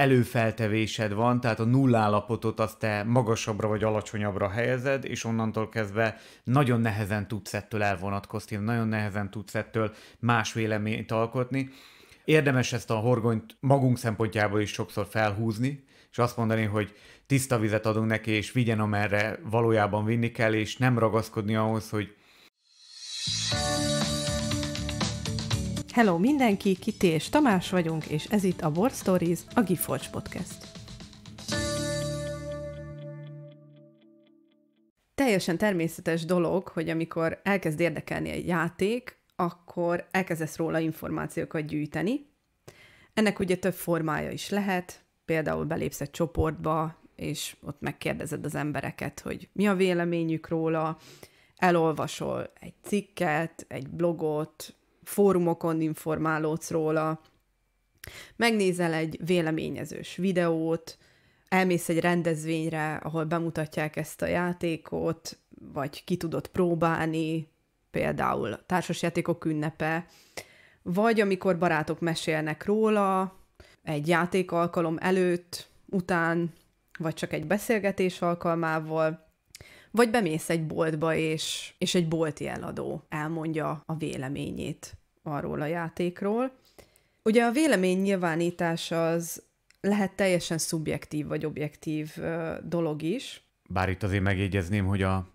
előfeltevésed van, tehát a állapotot azt te magasabbra vagy alacsonyabbra helyezed, és onnantól kezdve nagyon nehezen tudsz ettől elvonatkozni, nagyon nehezen tudsz ettől más véleményt alkotni. Érdemes ezt a horgonyt magunk szempontjából is sokszor felhúzni, és azt mondani, hogy tiszta vizet adunk neki, és vigyen, amerre valójában vinni kell, és nem ragaszkodni ahhoz, hogy Hello mindenki, Kiti és Tamás vagyunk, és ez itt a Board Stories, a Giforge Podcast. Teljesen természetes dolog, hogy amikor elkezd érdekelni egy játék, akkor elkezdesz róla információkat gyűjteni. Ennek ugye több formája is lehet, például belépsz egy csoportba, és ott megkérdezed az embereket, hogy mi a véleményük róla, elolvasol egy cikket, egy blogot, fórumokon informálódsz róla, megnézel egy véleményezős videót, elmész egy rendezvényre, ahol bemutatják ezt a játékot, vagy ki tudod próbálni, például társasjátékok ünnepe, vagy amikor barátok mesélnek róla, egy játék alkalom előtt, után, vagy csak egy beszélgetés alkalmával, vagy bemész egy boltba, és, és egy bolti eladó elmondja a véleményét arról a játékról. Ugye a vélemény nyilvánítás az lehet teljesen szubjektív vagy objektív dolog is. Bár itt azért megjegyezném, hogy a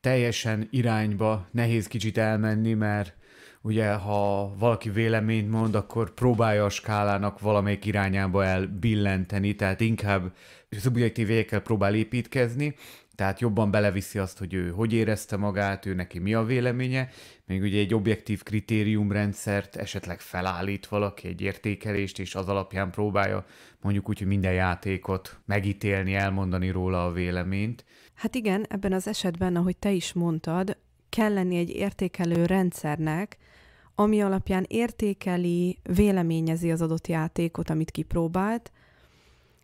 teljesen irányba nehéz kicsit elmenni, mert ugye ha valaki véleményt mond, akkor próbálja a skálának valamelyik irányába elbillenteni, tehát inkább szubjektív kell próbál építkezni, tehát jobban beleviszi azt, hogy ő hogy érezte magát, ő neki mi a véleménye, még ugye egy objektív kritériumrendszert esetleg felállít valaki, egy értékelést, és az alapján próbálja mondjuk úgy, hogy minden játékot megítélni, elmondani róla a véleményt. Hát igen, ebben az esetben, ahogy te is mondtad, kell lenni egy értékelő rendszernek, ami alapján értékeli, véleményezi az adott játékot, amit kipróbált,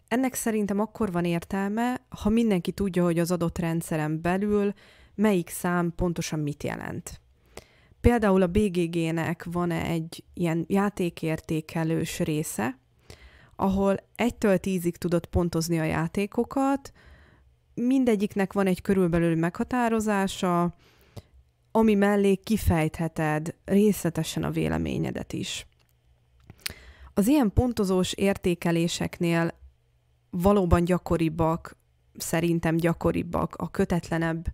ennek szerintem akkor van értelme, ha mindenki tudja, hogy az adott rendszeren belül melyik szám pontosan mit jelent. Például a BGG-nek van egy ilyen játékértékelős része, ahol 1-től 10-ig tudod pontozni a játékokat, mindegyiknek van egy körülbelül meghatározása, ami mellé kifejtheted részletesen a véleményedet is. Az ilyen pontozós értékeléseknél valóban gyakoribbak, szerintem gyakoribbak a kötetlenebb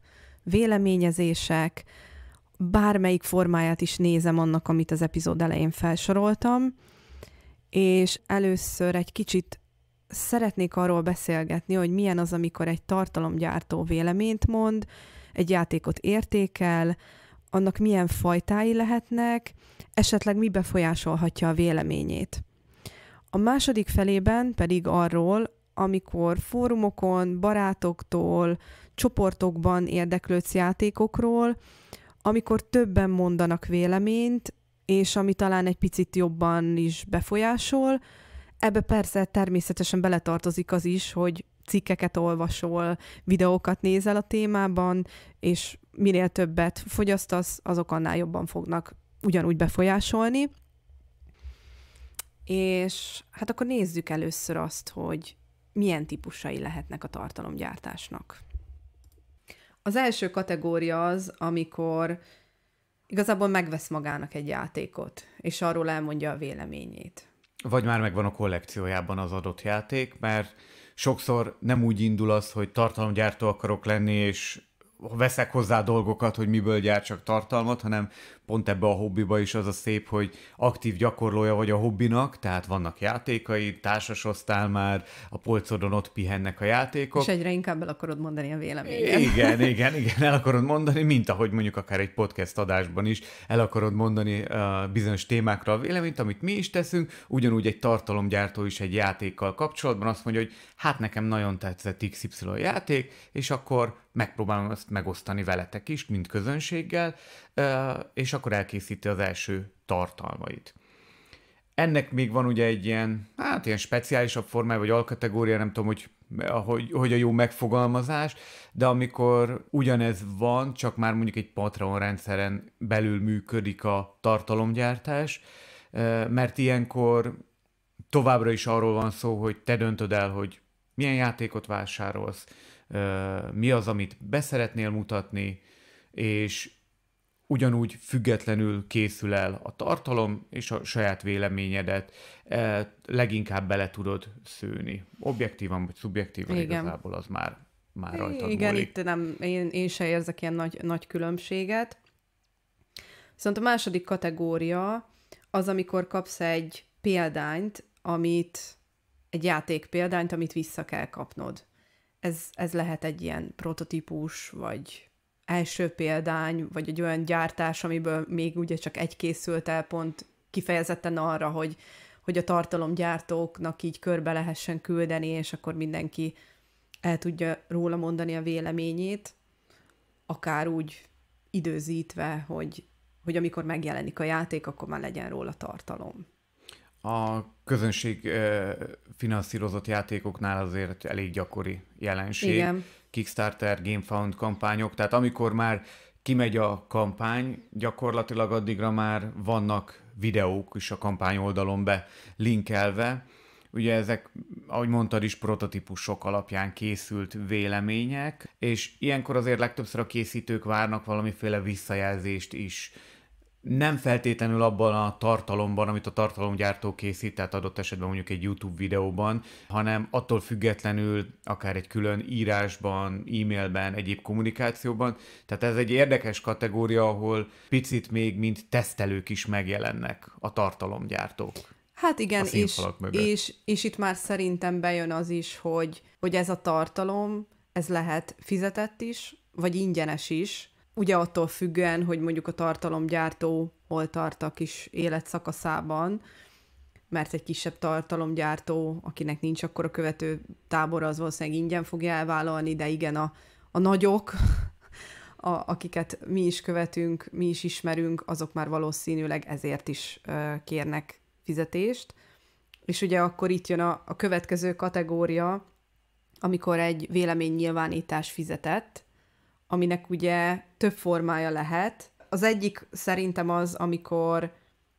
véleményezések, bármelyik formáját is nézem annak, amit az epizód elején felsoroltam, és először egy kicsit szeretnék arról beszélgetni, hogy milyen az, amikor egy tartalomgyártó véleményt mond, egy játékot értékel, annak milyen fajtái lehetnek, esetleg mi befolyásolhatja a véleményét. A második felében pedig arról, amikor fórumokon, barátoktól, csoportokban érdeklődsz játékokról, amikor többen mondanak véleményt, és ami talán egy picit jobban is befolyásol. Ebbe persze természetesen beletartozik az is, hogy cikkeket olvasol, videókat nézel a témában, és minél többet fogyasztasz, azok annál jobban fognak ugyanúgy befolyásolni. És hát akkor nézzük először azt, hogy milyen típusai lehetnek a tartalomgyártásnak. Az első kategória az, amikor igazából megvesz magának egy játékot, és arról elmondja a véleményét. Vagy már megvan a kollekciójában az adott játék, mert sokszor nem úgy indul az, hogy tartalomgyártó akarok lenni, és veszek hozzá dolgokat, hogy miből gyártsak tartalmat, hanem pont ebbe a hobbiba is az a szép, hogy aktív gyakorlója vagy a hobbinak, tehát vannak játékai, társasoztál már, a polcodon ott pihennek a játékok. És egyre inkább el akarod mondani a véleményed. Igen, igen, igen, el akarod mondani, mint ahogy mondjuk akár egy podcast adásban is el akarod mondani uh, bizonyos témákra a véleményt, amit mi is teszünk, ugyanúgy egy tartalomgyártó is egy játékkal kapcsolatban azt mondja, hogy hát nekem nagyon tetszett XY játék, és akkor megpróbálom ezt megosztani veletek is, mint közönséggel, és akkor elkészíti az első tartalmait. Ennek még van ugye egy ilyen, hát ilyen speciálisabb formája, vagy alkategória, nem tudom, hogy, hogy, hogy a jó megfogalmazás, de amikor ugyanez van, csak már mondjuk egy Patreon rendszeren belül működik a tartalomgyártás, mert ilyenkor továbbra is arról van szó, hogy te döntöd el, hogy milyen játékot vásárolsz, mi az, amit beszeretnél mutatni, és ugyanúgy függetlenül készül el a tartalom, és a saját véleményedet e, leginkább bele tudod szőni. Objektívan vagy szubjektívan Igen. igazából az már, már rajta múlik Igen, itt nem, én, én se érzek ilyen nagy, nagy különbséget. Viszont a második kategória az, amikor kapsz egy példányt, amit egy játék példányt, amit vissza kell kapnod. Ez, ez lehet egy ilyen prototípus, vagy első példány, vagy egy olyan gyártás, amiből még ugye csak egy készült el pont kifejezetten arra, hogy, hogy a tartalomgyártóknak így körbe lehessen küldeni, és akkor mindenki el tudja róla mondani a véleményét, akár úgy időzítve, hogy, hogy amikor megjelenik a játék, akkor már legyen róla tartalom. A közönség eh, finanszírozott játékoknál azért elég gyakori jelenség. Igen. Kickstarter, GameFound kampányok, tehát amikor már kimegy a kampány, gyakorlatilag addigra már vannak videók is a kampány oldalon be linkelve. Ugye ezek, ahogy mondtad is, prototípusok alapján készült vélemények, és ilyenkor azért legtöbbször a készítők várnak valamiféle visszajelzést is nem feltétlenül abban a tartalomban, amit a tartalomgyártó készít, tehát adott esetben mondjuk egy YouTube videóban, hanem attól függetlenül akár egy külön írásban, e-mailben, egyéb kommunikációban. Tehát ez egy érdekes kategória, ahol picit még mint tesztelők is megjelennek a tartalomgyártók. Hát igen, és, és, és itt már szerintem bejön az is, hogy, hogy ez a tartalom, ez lehet fizetett is, vagy ingyenes is, ugye attól függően, hogy mondjuk a tartalomgyártó hol tart a kis életszakaszában, mert egy kisebb tartalomgyártó, akinek nincs akkor a követő tábor, az valószínűleg ingyen fogja elvállalni, de igen, a, a nagyok, a, akiket mi is követünk, mi is ismerünk, azok már valószínűleg ezért is ö, kérnek fizetést. És ugye akkor itt jön a, a következő kategória, amikor egy véleménynyilvánítás fizetett, aminek ugye több formája lehet. Az egyik szerintem az, amikor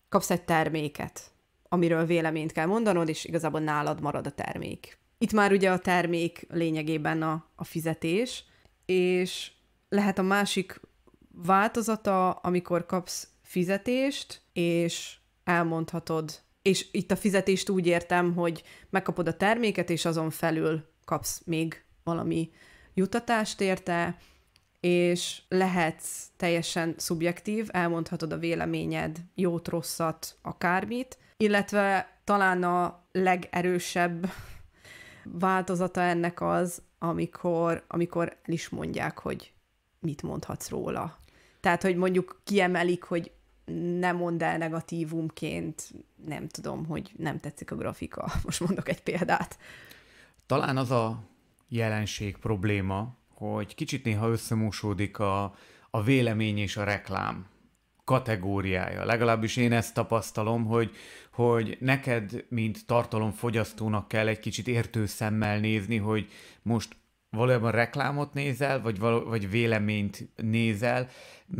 kapsz egy terméket, amiről véleményt kell mondanod, és igazából nálad marad a termék. Itt már ugye a termék lényegében a, a fizetés, és lehet a másik változata, amikor kapsz fizetést, és elmondhatod, és itt a fizetést úgy értem, hogy megkapod a terméket, és azon felül kapsz még valami jutatást érte, és lehetsz teljesen szubjektív, elmondhatod a véleményed, jót, rosszat, akármit, illetve talán a legerősebb változata ennek az, amikor, amikor el is mondják, hogy mit mondhatsz róla. Tehát, hogy mondjuk kiemelik, hogy nem mondd el negatívumként, nem tudom, hogy nem tetszik a grafika. Most mondok egy példát. Talán az a jelenség probléma, hogy kicsit néha összemúsódik a, a vélemény és a reklám kategóriája. Legalábbis én ezt tapasztalom, hogy, hogy neked, mint tartalomfogyasztónak kell egy kicsit értő szemmel nézni, hogy most valójában reklámot nézel, vagy, való, vagy véleményt nézel,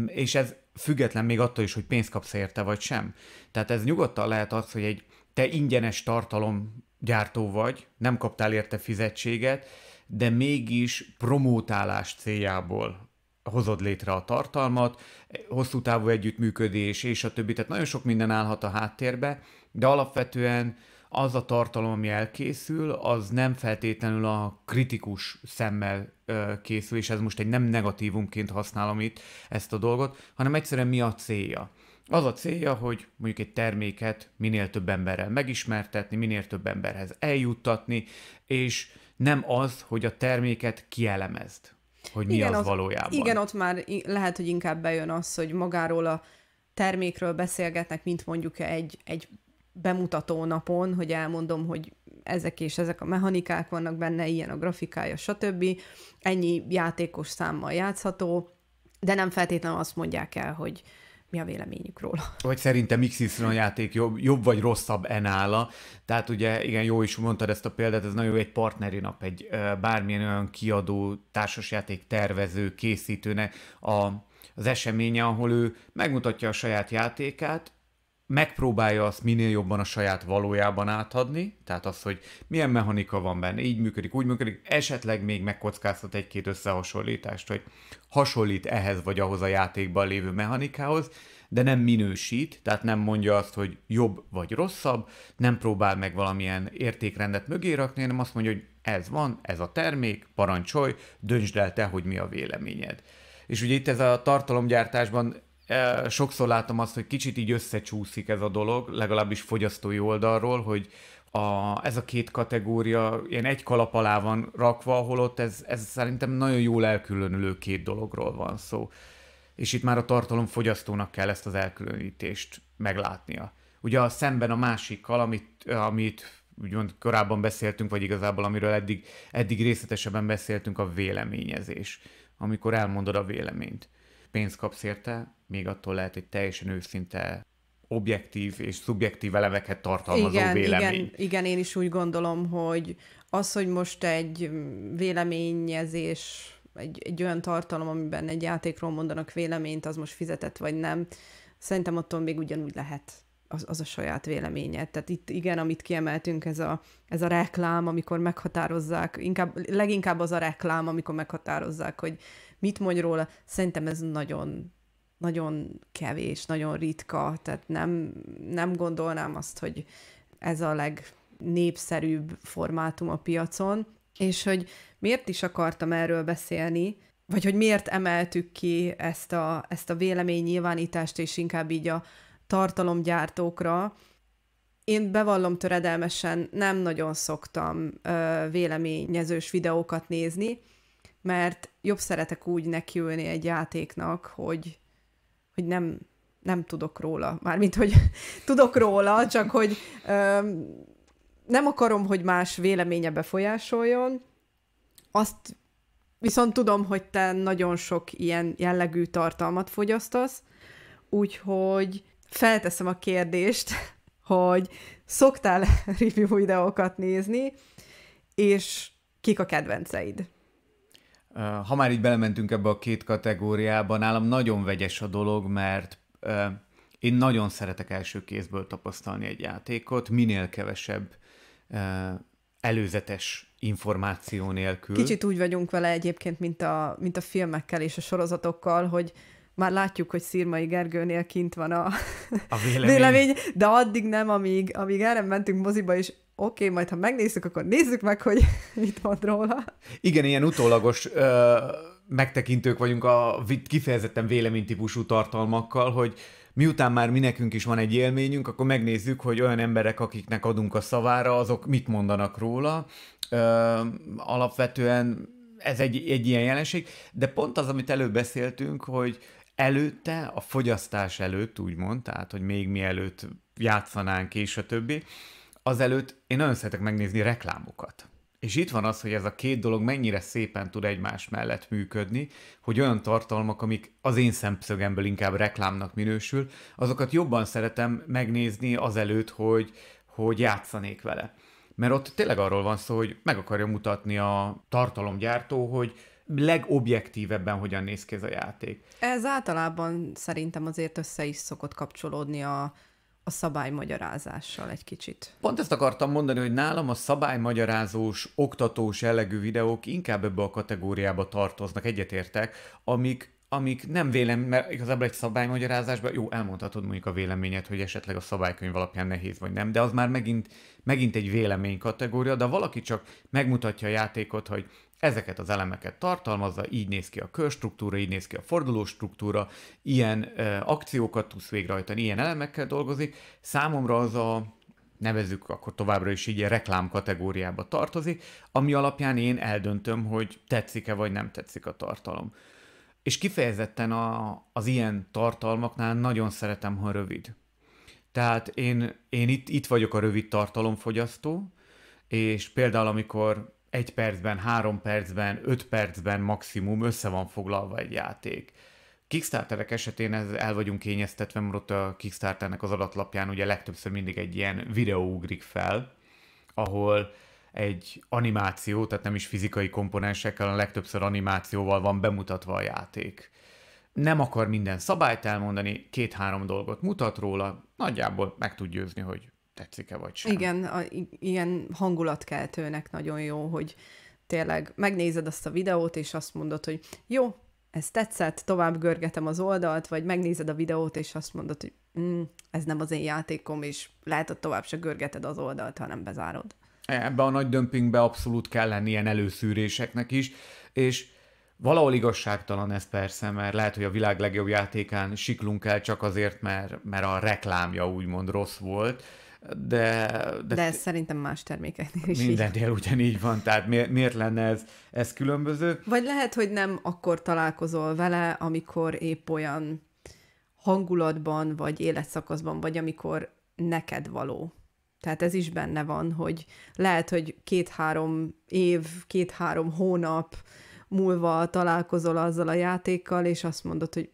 és ez független még attól is, hogy pénzt kapsz érte, vagy sem. Tehát ez nyugodtan lehet az, hogy egy te ingyenes tartalomgyártó vagy, nem kaptál érte fizetséget, de mégis promótálás céljából hozod létre a tartalmat, hosszú távú együttműködés és a többi, tehát nagyon sok minden állhat a háttérbe, de alapvetően az a tartalom, ami elkészül, az nem feltétlenül a kritikus szemmel ö, készül, és ez most egy nem negatívumként használom itt ezt a dolgot, hanem egyszerűen mi a célja. Az a célja, hogy mondjuk egy terméket minél több emberrel megismertetni, minél több emberhez eljuttatni, és nem az, hogy a terméket kielemezd, hogy mi igen, az ott, valójában. Igen, ott már lehet, hogy inkább bejön az, hogy magáról a termékről beszélgetnek, mint mondjuk egy, egy bemutató napon, hogy elmondom, hogy ezek és ezek a mechanikák vannak benne, ilyen a grafikája, stb. Ennyi játékos számmal játszható, de nem feltétlenül azt mondják el, hogy, mi a véleményük róla. Vagy szerintem Xy játék jobb, jobb vagy rosszabb enála. Tehát ugye, igen, jó is mondtad ezt a példát, ez nagyon jó egy partneri nap, egy bármilyen olyan kiadó, társasjáték tervező, készítőnek a, az eseménye, ahol ő megmutatja a saját játékát, megpróbálja azt minél jobban a saját valójában átadni, tehát az, hogy milyen mechanika van benne, így működik, úgy működik, esetleg még megkockáztat egy-két összehasonlítást, hogy hasonlít ehhez vagy ahhoz a játékban lévő mechanikához, de nem minősít, tehát nem mondja azt, hogy jobb vagy rosszabb, nem próbál meg valamilyen értékrendet mögé rakni, hanem azt mondja, hogy ez van, ez a termék, parancsolj, döntsd el te, hogy mi a véleményed. És ugye itt ez a tartalomgyártásban sokszor látom azt, hogy kicsit így összecsúszik ez a dolog, legalábbis fogyasztói oldalról, hogy a, ez a két kategória ilyen egy kalap alá van rakva, holott ez, ez szerintem nagyon jól elkülönülő két dologról van szó. És itt már a tartalomfogyasztónak kell ezt az elkülönítést meglátnia. Ugye a szemben a másikkal, amit, amit úgymond korábban beszéltünk, vagy igazából amiről eddig, eddig részletesebben beszéltünk, a véleményezés. Amikor elmondod a véleményt. Pénzt kapsz érte, még attól lehet hogy teljesen őszinte objektív és szubjektív elemeket tartalmazó igen, vélemény. Igen, igen, én is úgy gondolom, hogy az, hogy most egy véleményezés, egy, egy olyan tartalom, amiben egy játékról mondanak véleményt, az most fizetett vagy nem, szerintem attól még ugyanúgy lehet az, az a saját véleménye. Tehát itt igen, amit kiemeltünk, ez a, ez a reklám, amikor meghatározzák, inkább, leginkább az a reklám, amikor meghatározzák, hogy mit mondj róla, szerintem ez nagyon nagyon kevés, nagyon ritka, tehát nem, nem gondolnám azt, hogy ez a legnépszerűbb formátum a piacon, és hogy miért is akartam erről beszélni, vagy hogy miért emeltük ki ezt a, ezt a véleménynyilvánítást, és inkább így a tartalomgyártókra. Én bevallom töredelmesen, nem nagyon szoktam ö, véleményezős videókat nézni, mert jobb szeretek úgy nekiülni egy játéknak, hogy hogy nem, nem tudok róla. Mármint, hogy tudok róla, csak hogy ö, nem akarom, hogy más véleménye befolyásoljon. Azt viszont tudom, hogy te nagyon sok ilyen jellegű tartalmat fogyasztasz, úgyhogy felteszem a kérdést, hogy szoktál review videókat nézni, és kik a kedvenceid? ha már így belementünk ebbe a két kategóriába, nálam nagyon vegyes a dolog, mert én nagyon szeretek első kézből tapasztalni egy játékot, minél kevesebb előzetes információ nélkül. Kicsit úgy vagyunk vele egyébként, mint a, mint a filmekkel és a sorozatokkal, hogy már látjuk, hogy Szirmai Gergőnél kint van a, a vélemény. vélemény, de addig nem, amíg, amíg erre mentünk moziba, és oké, okay, majd ha megnézzük, akkor nézzük meg, hogy mit mond róla. Igen, ilyen utólagos ö, megtekintők vagyunk a kifejezetten véleménytípusú tartalmakkal, hogy miután már mi nekünk is van egy élményünk, akkor megnézzük, hogy olyan emberek, akiknek adunk a szavára, azok mit mondanak róla. Ö, alapvetően ez egy, egy ilyen jelenség, de pont az, amit előbb beszéltünk, hogy előtte, a fogyasztás előtt, úgymond, tehát, hogy még mielőtt játszanánk és a többi, azelőtt én nagyon szeretek megnézni reklámokat. És itt van az, hogy ez a két dolog mennyire szépen tud egymás mellett működni, hogy olyan tartalmak, amik az én szemszögemből inkább reklámnak minősül, azokat jobban szeretem megnézni azelőtt, hogy, hogy játszanék vele. Mert ott tényleg arról van szó, hogy meg akarja mutatni a tartalomgyártó, hogy legobjektívebben hogyan néz ki ez a játék. Ez általában szerintem azért össze is szokott kapcsolódni a a szabálymagyarázással egy kicsit. Pont ezt akartam mondani, hogy nálam a szabálymagyarázós, oktatós jellegű videók inkább ebbe a kategóriába tartoznak, egyetértek, amik amik nem vélem, mert igazából egy szabálymagyarázásban, jó, elmondhatod mondjuk a véleményed, hogy esetleg a szabálykönyv alapján nehéz vagy nem, de az már megint, megint egy vélemény kategória, de valaki csak megmutatja a játékot, hogy ezeket az elemeket tartalmazza, így néz ki a körstruktúra, így néz ki a forduló struktúra, ilyen ö, akciókat tudsz végrehajtani, ilyen elemekkel dolgozik. Számomra az a nevezzük akkor továbbra is így a reklám kategóriába tartozik, ami alapján én eldöntöm, hogy tetszik-e vagy nem tetszik a tartalom. És kifejezetten a, az ilyen tartalmaknál nagyon szeretem, ha rövid. Tehát én, én itt, itt vagyok a rövid tartalomfogyasztó, és például amikor egy percben, három percben, öt percben maximum össze van foglalva egy játék. Kickstarterek esetén ez el vagyunk kényeztetve, mert ott a Kickstarternek az adatlapján ugye legtöbbször mindig egy ilyen videó ugrik fel, ahol egy animáció, tehát nem is fizikai komponensekkel, a legtöbbször animációval van bemutatva a játék. Nem akar minden szabályt elmondani, két-három dolgot mutat róla, nagyjából meg tud győzni, hogy tetszik-e vagy sem. Igen, a, ilyen hangulatkeltőnek nagyon jó, hogy tényleg megnézed azt a videót, és azt mondod, hogy jó, ez tetszett, tovább görgetem az oldalt, vagy megnézed a videót, és azt mondod, hogy mm, ez nem az én játékom, és lehet, hogy tovább se görgeted az oldalt, hanem bezárod. E, ebbe a nagy dömpingbe abszolút kell lenni ilyen előszűréseknek is, és valahol igazságtalan ez persze, mert lehet, hogy a világ legjobb játékán siklunk el csak azért, mert, mert a reklámja úgymond rossz volt, de... De, de ez szerintem más termékeknél is Mindennél így. ugyanígy van, tehát miért, miért lenne ez, ez különböző? Vagy lehet, hogy nem akkor találkozol vele, amikor épp olyan hangulatban, vagy életszakaszban vagy, amikor neked való. Tehát ez is benne van, hogy lehet, hogy két-három év, két-három hónap múlva találkozol azzal a játékkal, és azt mondod, hogy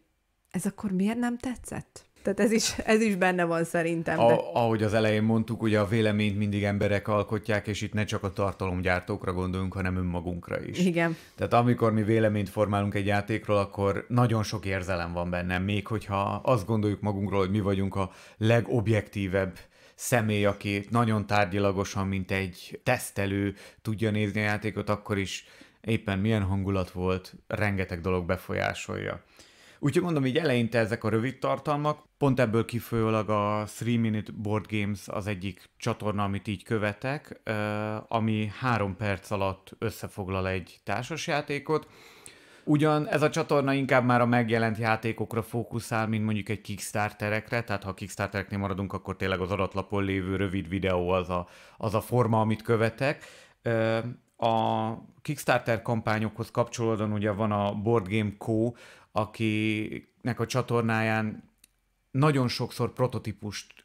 ez akkor miért nem tetszett? Tehát ez is, ez is benne van szerintem. A, Ahogy az elején mondtuk, ugye a véleményt mindig emberek alkotják, és itt ne csak a tartalomgyártókra gondolunk, hanem önmagunkra is. Igen. Tehát amikor mi véleményt formálunk egy játékról, akkor nagyon sok érzelem van benne, még hogyha azt gondoljuk magunkról, hogy mi vagyunk a legobjektívebb személy, aki nagyon tárgyilagosan, mint egy tesztelő tudja nézni a játékot, akkor is éppen milyen hangulat volt, rengeteg dolog befolyásolja. Úgyhogy mondom, így eleinte ezek a rövid tartalmak, pont ebből kifolyólag a 3 Minute Board Games az egyik csatorna, amit így követek, ami három perc alatt összefoglal egy társasjátékot. Ugyan ez a csatorna inkább már a megjelent játékokra fókuszál, mint mondjuk egy Kickstarterekre, tehát ha a Kickstartereknél maradunk, akkor tényleg az adatlapon lévő rövid videó az a, az a forma, amit követek. A Kickstarter kampányokhoz kapcsolódóan ugye van a Board Game Co, akinek a csatornáján nagyon sokszor prototípust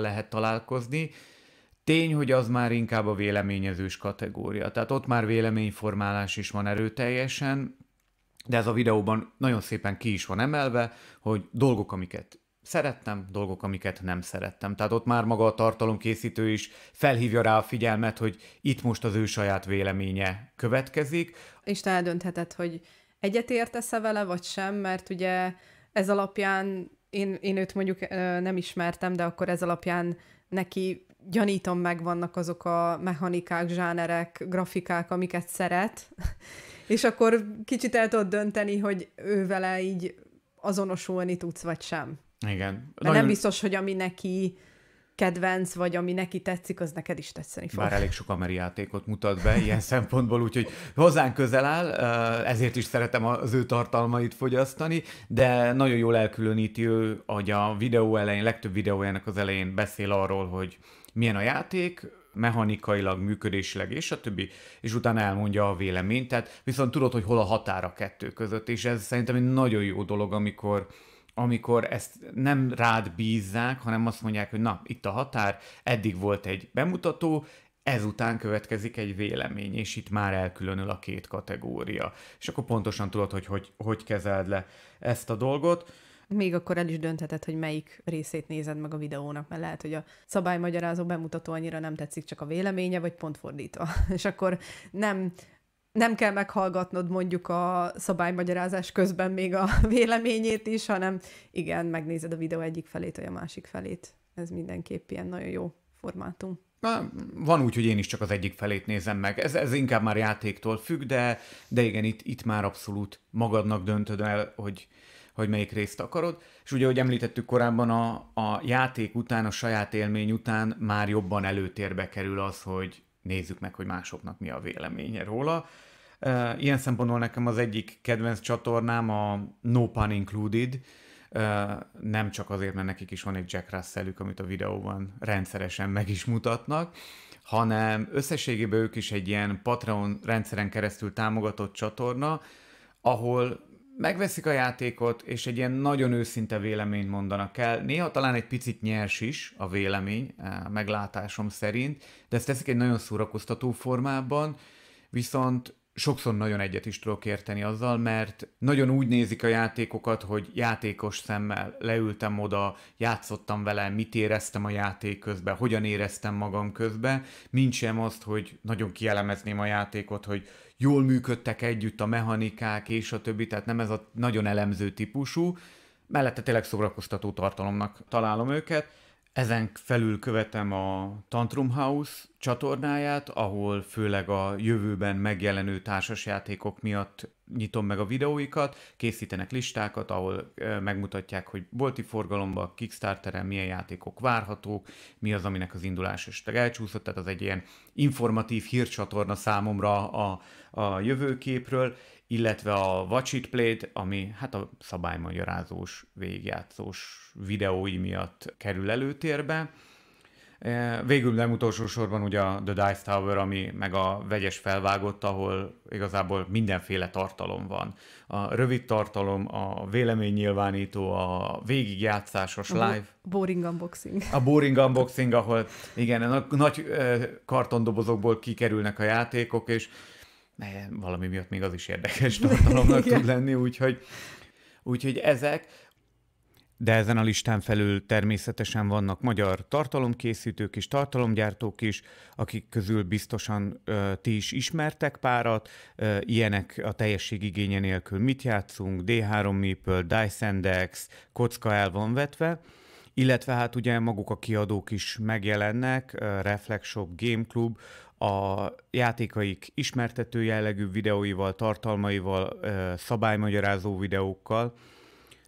lehet találkozni, Tény, hogy az már inkább a véleményezős kategória, tehát ott már véleményformálás is van erőteljesen, de ez a videóban nagyon szépen ki is van emelve, hogy dolgok, amiket szerettem, dolgok, amiket nem szerettem. Tehát ott már maga a tartalomkészítő is felhívja rá a figyelmet, hogy itt most az ő saját véleménye következik. És te eldöntheted, hogy egyetértesz-e vele, vagy sem, mert ugye ez alapján, én, én őt mondjuk nem ismertem, de akkor ez alapján neki gyanítom meg vannak azok a mechanikák, zsánerek, grafikák, amiket szeret, és akkor kicsit el tudod dönteni, hogy ő vele így azonosulni tudsz, vagy sem. Igen. De Nagyon... nem biztos, hogy ami neki kedvenc, vagy ami neki tetszik, az neked is tetszeni fog. Már elég sok ameri játékot mutat be ilyen szempontból, úgyhogy hozzánk közel áll, ezért is szeretem az ő tartalmait fogyasztani, de nagyon jól elkülöníti ő, hogy a videó elején, legtöbb videójának az elején beszél arról, hogy milyen a játék, mechanikailag, működésileg és a többi, és utána elmondja a véleményt, tehát viszont tudod, hogy hol a határa a kettő között, és ez szerintem egy nagyon jó dolog, amikor amikor ezt nem rád bízzák, hanem azt mondják, hogy na, itt a határ, eddig volt egy bemutató, ezután következik egy vélemény, és itt már elkülönül a két kategória. És akkor pontosan tudod, hogy hogy, hogy kezeld le ezt a dolgot. Még akkor el is döntheted, hogy melyik részét nézed meg a videónak, mert lehet, hogy a szabálymagyarázó bemutató annyira nem tetszik, csak a véleménye, vagy pont fordítva. És akkor nem nem kell meghallgatnod mondjuk a szabálymagyarázás közben még a véleményét is, hanem igen, megnézed a videó egyik felét, vagy a másik felét. Ez mindenképp ilyen nagyon jó formátum. Van úgy, hogy én is csak az egyik felét nézem meg. Ez, ez inkább már játéktól függ, de, de igen, itt, itt már abszolút magadnak döntöd el, hogy, hogy melyik részt akarod. És ugye, ahogy említettük korábban, a, a játék után, a saját élmény után már jobban előtérbe kerül az, hogy nézzük meg, hogy másoknak mi a véleménye róla. Ilyen szempontból nekem az egyik kedvenc csatornám a No Pun Included, nem csak azért, mert nekik is van egy Jack russell amit a videóban rendszeresen meg is mutatnak, hanem összességében ők is egy ilyen Patreon rendszeren keresztül támogatott csatorna, ahol megveszik a játékot, és egy ilyen nagyon őszinte véleményt mondanak el. Néha talán egy picit nyers is a vélemény, eh, meglátásom szerint, de ezt teszik egy nagyon szórakoztató formában, viszont sokszor nagyon egyet is tudok érteni azzal, mert nagyon úgy nézik a játékokat, hogy játékos szemmel leültem oda, játszottam vele, mit éreztem a játék közben, hogyan éreztem magam közben, mint sem azt, hogy nagyon kielemezném a játékot, hogy jól működtek együtt a mechanikák és a többi, tehát nem ez a nagyon elemző típusú, mellette tényleg szórakoztató tartalomnak találom őket, ezen felül követem a Tantrum House csatornáját, ahol főleg a jövőben megjelenő társasjátékok miatt nyitom meg a videóikat, készítenek listákat, ahol megmutatják, hogy bolti forgalomban, Kickstarteren milyen játékok várhatók, mi az, aminek az indulás is elcsúszott, tehát az egy ilyen informatív hírcsatorna számomra a, a jövőképről, illetve a Watch It Played, ami hát a szabálymagyarázós, végjátszós videói miatt kerül előtérbe. E, végül nem utolsó sorban ugye a The Dice Tower, ami meg a vegyes felvágott, ahol igazából mindenféle tartalom van. A rövid tartalom, a véleménynyilvánító, a végigjátszásos a live. Boring unboxing. A boring unboxing, ahol igen, a nagy e, kartondobozokból kikerülnek a játékok, és mert valami miatt még az is érdekes tartalomnak tud lenni, úgyhogy, úgyhogy ezek, de ezen a listán felül természetesen vannak magyar tartalomkészítők is, tartalomgyártók is, akik közül biztosan ö, ti is ismertek párat, ö, ilyenek a teljesség igénye nélkül mit játszunk, D3 Meeple, Dice Index, kocka el van vetve, illetve hát ugye maguk a kiadók is megjelennek, Reflex Shop, Game Club, a játékaik ismertető jellegű videóival, tartalmaival, szabálymagyarázó videókkal.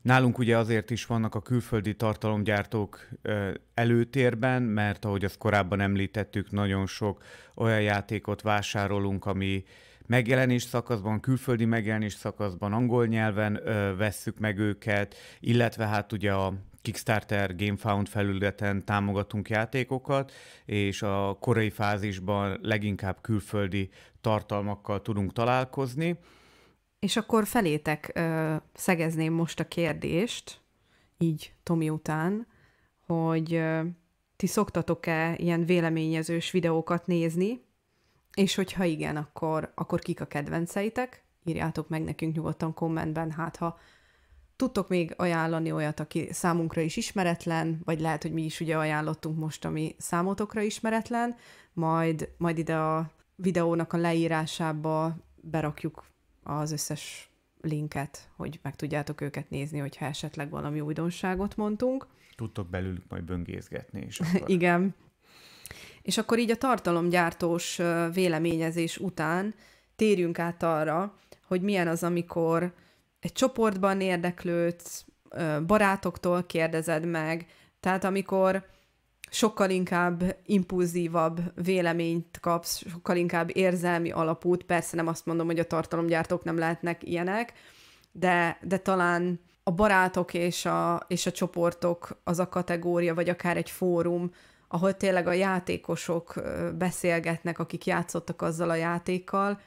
Nálunk ugye azért is vannak a külföldi tartalomgyártók előtérben, mert ahogy azt korábban említettük, nagyon sok olyan játékot vásárolunk, ami megjelenés szakaszban, külföldi megjelenés szakaszban, angol nyelven vesszük meg őket, illetve hát ugye a Kickstarter GameFound felületen támogatunk játékokat, és a korai fázisban leginkább külföldi tartalmakkal tudunk találkozni. És akkor felétek ö, szegezném most a kérdést, így Tomi után, hogy ö, ti szoktatok-e ilyen véleményezős videókat nézni, és hogyha igen, akkor, akkor kik a kedvenceitek? Írjátok meg nekünk nyugodtan kommentben, hát ha Tudtok még ajánlani olyat, aki számunkra is ismeretlen, vagy lehet, hogy mi is ugye ajánlottunk most, ami számotokra ismeretlen, majd, majd ide a videónak a leírásába berakjuk az összes linket, hogy meg tudjátok őket nézni, hogyha esetleg valami újdonságot mondtunk. Tudtok belülük majd böngészgetni is. Akkor... Igen. És akkor így a tartalomgyártós véleményezés után térjünk át arra, hogy milyen az, amikor egy csoportban érdeklődsz, barátoktól kérdezed meg, tehát amikor sokkal inkább impulzívabb véleményt kapsz, sokkal inkább érzelmi alapút, persze nem azt mondom, hogy a tartalomgyártók nem lehetnek ilyenek, de, de talán a barátok és a, és a csoportok az a kategória, vagy akár egy fórum, ahol tényleg a játékosok beszélgetnek, akik játszottak azzal a játékkal,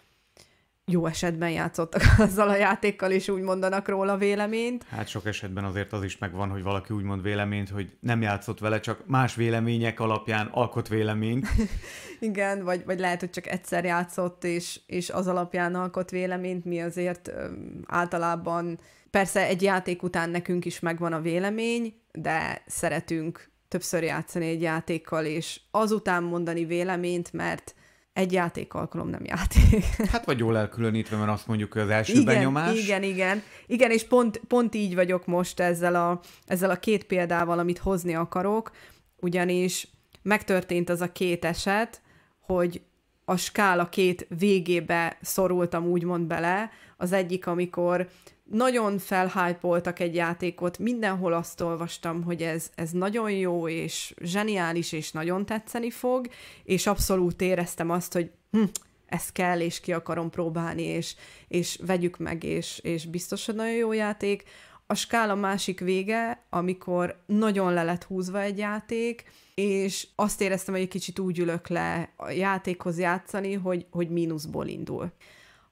jó esetben játszottak azzal a játékkal, és úgy mondanak róla véleményt. Hát sok esetben azért az is megvan, hogy valaki úgy mond véleményt, hogy nem játszott vele, csak más vélemények alapján alkot véleményt. Igen, vagy, vagy lehet, hogy csak egyszer játszott, és, és az alapján alkot véleményt, mi azért öm, általában persze egy játék után nekünk is megvan a vélemény, de szeretünk többször játszani egy játékkal, és azután mondani véleményt, mert egy játék alkalom nem játék. Hát vagy jól elkülönítve, mert azt mondjuk az első igen, benyomás. Igen, igen. Igen, és pont, pont így vagyok most ezzel a, ezzel a két példával, amit hozni akarok, ugyanis megtörtént az a két eset, hogy a skála két végébe szorultam úgymond bele. Az egyik, amikor nagyon felhájpoltak egy játékot, mindenhol azt olvastam, hogy ez, ez nagyon jó, és zseniális, és nagyon tetszeni fog, és abszolút éreztem azt, hogy hm, ez kell, és ki akarom próbálni, és, és vegyük meg, és, és biztos, hogy nagyon jó játék a skála másik vége, amikor nagyon le lett húzva egy játék, és azt éreztem, hogy egy kicsit úgy ülök le a játékhoz játszani, hogy, hogy mínuszból indul.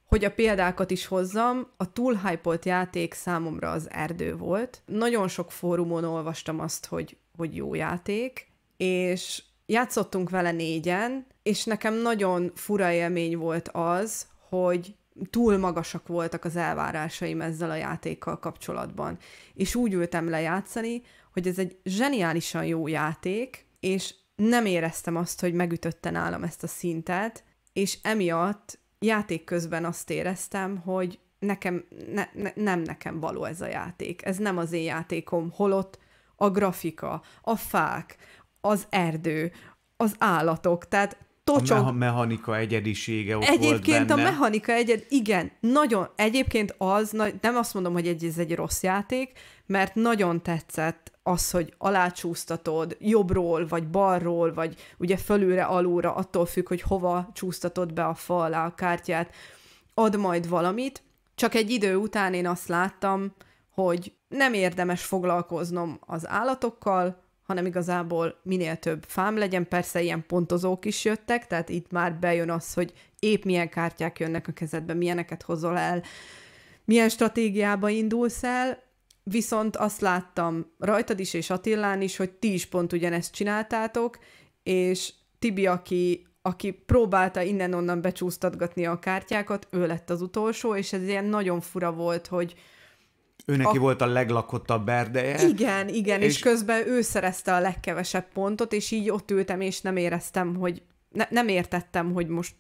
Hogy a példákat is hozzam, a túl túlhypolt játék számomra az erdő volt. Nagyon sok fórumon olvastam azt, hogy, hogy jó játék, és játszottunk vele négyen, és nekem nagyon fura élmény volt az, hogy túl magasak voltak az elvárásaim ezzel a játékkal kapcsolatban. És úgy ültem lejátszani, hogy ez egy zseniálisan jó játék, és nem éreztem azt, hogy megütötte nálam ezt a szintet, és emiatt játék közben azt éreztem, hogy nekem, ne, ne, nem nekem való ez a játék, ez nem az én játékom, holott a grafika, a fák, az erdő, az állatok, tehát tocsog. A mechanika egyedisége ott Egyébként volt benne. a mechanika egyed, igen, nagyon, egyébként az, nem azt mondom, hogy egy, ez egy rossz játék, mert nagyon tetszett az, hogy alácsúsztatod jobbról, vagy balról, vagy ugye fölülre, alulra, attól függ, hogy hova csúsztatod be a fa alá a kártyát, ad majd valamit, csak egy idő után én azt láttam, hogy nem érdemes foglalkoznom az állatokkal, hanem igazából minél több fám legyen. Persze ilyen pontozók is jöttek, tehát itt már bejön az, hogy épp milyen kártyák jönnek a kezedbe, milyeneket hozol el, milyen stratégiába indulsz el, viszont azt láttam rajtad is és Attilán is, hogy ti is pont ugyanezt csináltátok, és Tibi, aki, aki próbálta innen-onnan becsúsztatgatni a kártyákat, ő lett az utolsó, és ez ilyen nagyon fura volt, hogy, ő neki a... volt a leglakottabb erdeje. Igen, igen, és... és közben ő szerezte a legkevesebb pontot, és így ott ültem, és nem éreztem, hogy ne, nem értettem, hogy most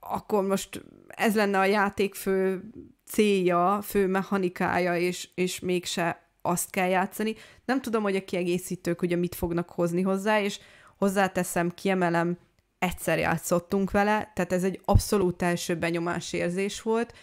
akkor most ez lenne a játék fő célja, fő mechanikája, és, és mégse azt kell játszani. Nem tudom, hogy a kiegészítők ugye mit fognak hozni hozzá, és hozzáteszem, kiemelem, egyszer játszottunk vele, tehát ez egy abszolút első érzés volt,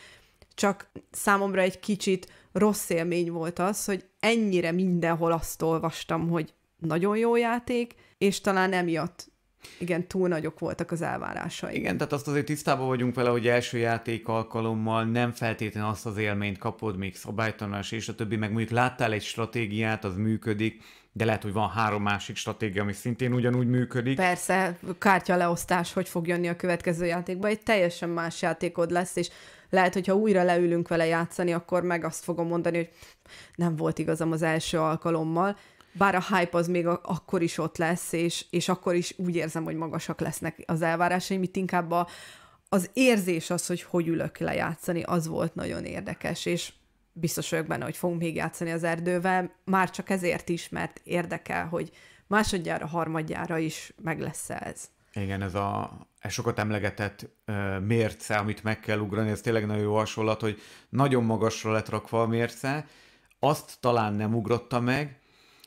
csak számomra egy kicsit rossz élmény volt az, hogy ennyire mindenhol azt olvastam, hogy nagyon jó játék, és talán emiatt igen, túl nagyok voltak az elvárásai. Igen, tehát azt azért tisztában vagyunk vele, hogy első játék alkalommal nem feltétlenül azt az élményt kapod, még szabálytanás és a többi, meg mondjuk láttál egy stratégiát, az működik, de lehet, hogy van három másik stratégia, ami szintén ugyanúgy működik. Persze, kártya leosztás, hogy fog jönni a következő játékba, egy teljesen más játékod lesz, és lehet, hogyha újra leülünk vele játszani, akkor meg azt fogom mondani, hogy nem volt igazam az első alkalommal, bár a hype az még akkor is ott lesz, és, és akkor is úgy érzem, hogy magasak lesznek az elvárásaim, itt inkább a, az érzés az, hogy hogy ülök lejátszani, az volt nagyon érdekes, és biztos vagyok benne, hogy fogunk még játszani az erdővel, már csak ezért is, mert érdekel, hogy másodjára, harmadjára is meg lesz ez. Igen, ez a ez sokat emlegetett uh, mérce, amit meg kell ugrani, ez tényleg nagyon jó hasonlat, hogy nagyon magasra lett rakva a mérce, azt talán nem ugrotta meg,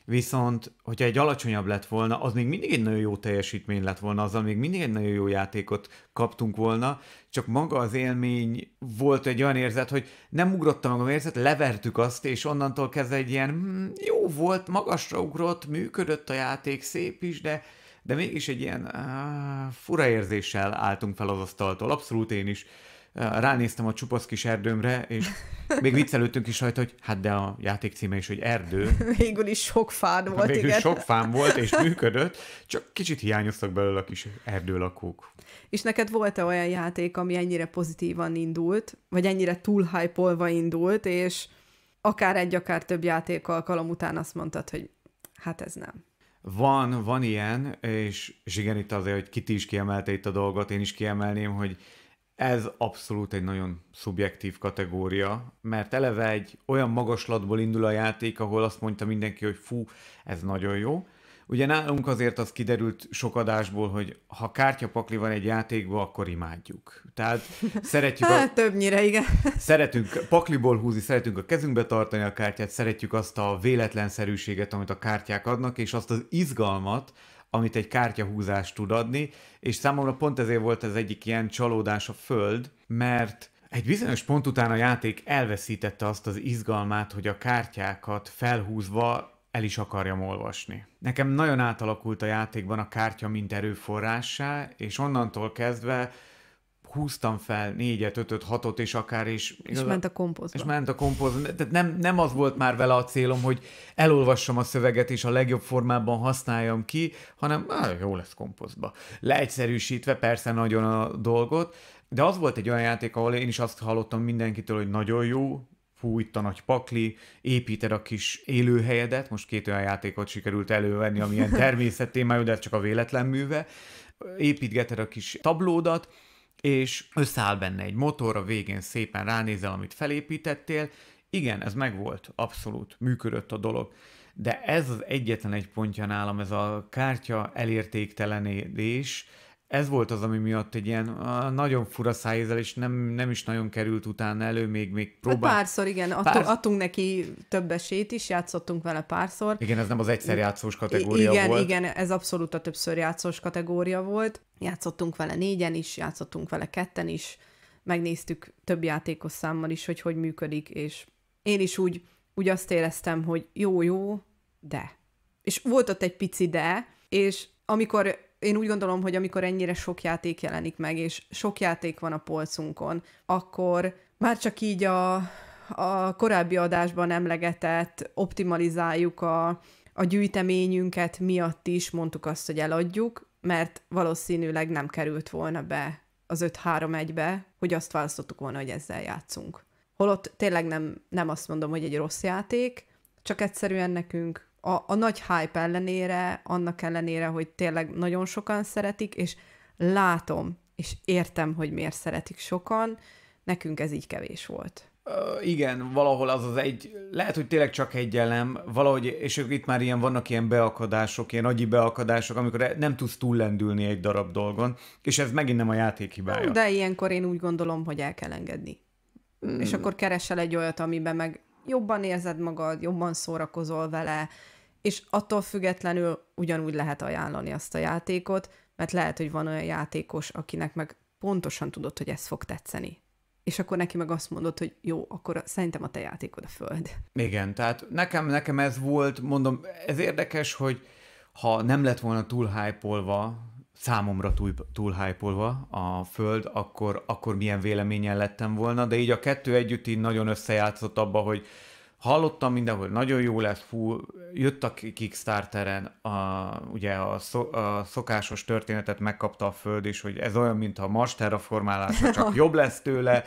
viszont hogyha egy alacsonyabb lett volna, az még mindig egy nagyon jó teljesítmény lett volna, azzal még mindig egy nagyon jó játékot kaptunk volna, csak maga az élmény volt egy olyan érzet, hogy nem ugrotta meg a mérzet, levertük azt, és onnantól kezdve egy ilyen hm, jó volt, magasra ugrott, működött a játék, szép is, de de mégis egy ilyen á, fura érzéssel álltunk fel az asztaltól, abszolút én is. Ránéztem a csupasz kis erdőmre, és még viccelődtünk is rajta, hogy hát de a játék címe is, hogy erdő. Végül is sok fán volt, Végül igen. sok fán volt, és működött, csak kicsit hiányoztak belőle a kis erdőlakók. És neked volt-e olyan játék, ami ennyire pozitívan indult, vagy ennyire túl hype indult, és akár egy, akár több játék alkalom után azt mondtad, hogy hát ez nem. Van, van ilyen, és, és igen, itt azért, hogy Kiti is kiemelte itt a dolgot, én is kiemelném, hogy ez abszolút egy nagyon szubjektív kategória, mert eleve egy olyan magaslatból indul a játék, ahol azt mondta mindenki, hogy fú, ez nagyon jó, Ugye nálunk azért az kiderült sok adásból, hogy ha kártyapakli van egy játékban, akkor imádjuk. Tehát szeretjük... a... Hát, többnyire, igen. szeretünk pakliból húzni, szeretünk a kezünkbe tartani a kártyát, szeretjük azt a véletlenszerűséget, amit a kártyák adnak, és azt az izgalmat, amit egy kártyahúzás tud adni, és számomra pont ezért volt ez egyik ilyen csalódás a föld, mert egy bizonyos pont után a játék elveszítette azt az izgalmát, hogy a kártyákat felhúzva el is akarjam olvasni. Nekem nagyon átalakult a játékban a kártya, mint erőforrássá, és onnantól kezdve húztam fel négyet, ötöt, hatot, és akár is... És igaz, ment a kompozba. És ment a kompozba. Tehát nem, nem az volt már vele a célom, hogy elolvassam a szöveget, és a legjobb formában használjam ki, hanem ah, jó lesz kompozba. Leegyszerűsítve persze nagyon a dolgot, de az volt egy olyan játék, ahol én is azt hallottam mindenkitől, hogy nagyon jó, fú, itt a nagy pakli, építed a kis élőhelyedet, most két olyan játékot sikerült elővenni, amilyen természet témájú, de csak a véletlen műve, építgeted a kis tablódat, és összeáll benne egy motor, a végén szépen ránézel, amit felépítettél. Igen, ez megvolt, abszolút, működött a dolog. De ez az egyetlen egy pontja nálam, ez a kártya elértéktelenedés, ez volt az, ami miatt egy ilyen a, nagyon fura szájézel, és nem, nem is nagyon került utána elő, még, még hát próbál. Párszor, igen, Pár... Attó, adtunk neki több esélyt is, játszottunk vele párszor. Igen, ez nem az egyszer játszós kategória igen, volt. Igen, ez abszolút a többször játszós kategória volt. Játszottunk vele négyen is, játszottunk vele ketten is, megnéztük több játékos számmal is, hogy hogy működik, és én is úgy, úgy azt éreztem, hogy jó-jó, de. És volt ott egy pici de, és amikor én úgy gondolom, hogy amikor ennyire sok játék jelenik meg, és sok játék van a polcunkon, akkor már csak így a, a korábbi adásban emlegetett optimalizáljuk a, a gyűjteményünket miatt is mondtuk azt, hogy eladjuk, mert valószínűleg nem került volna be az 5-3-1-be, hogy azt választottuk volna, hogy ezzel játszunk. Holott tényleg nem, nem azt mondom, hogy egy rossz játék, csak egyszerűen nekünk a, a nagy hype ellenére, annak ellenére, hogy tényleg nagyon sokan szeretik, és látom, és értem, hogy miért szeretik sokan, nekünk ez így kevés volt. igen, valahol az az egy, lehet, hogy tényleg csak egy elem, valahogy, és itt már ilyen vannak ilyen beakadások, ilyen agyi beakadások, amikor nem tudsz túllendülni egy darab dolgon, és ez megint nem a játék hibája. De ilyenkor én úgy gondolom, hogy el kell engedni. Mm. És akkor keresel egy olyat, amiben meg jobban érzed magad, jobban szórakozol vele, és attól függetlenül ugyanúgy lehet ajánlani azt a játékot, mert lehet, hogy van olyan játékos, akinek meg pontosan tudod, hogy ez fog tetszeni. És akkor neki meg azt mondod, hogy jó, akkor szerintem a te játékod a föld. Igen, tehát nekem, nekem ez volt, mondom, ez érdekes, hogy ha nem lett volna túl hype számomra túl, túl hype-olva a föld, akkor, akkor milyen véleményen lettem volna, de így a kettő együtt így nagyon összejátszott abba, hogy hallottam mindenhol, nagyon jó lesz, fú, jött a Kickstarteren, a, ugye a, szok, a szokásos történetet megkapta a Föld is, hogy ez olyan, mint a Mars terraformálása, csak jobb lesz tőle.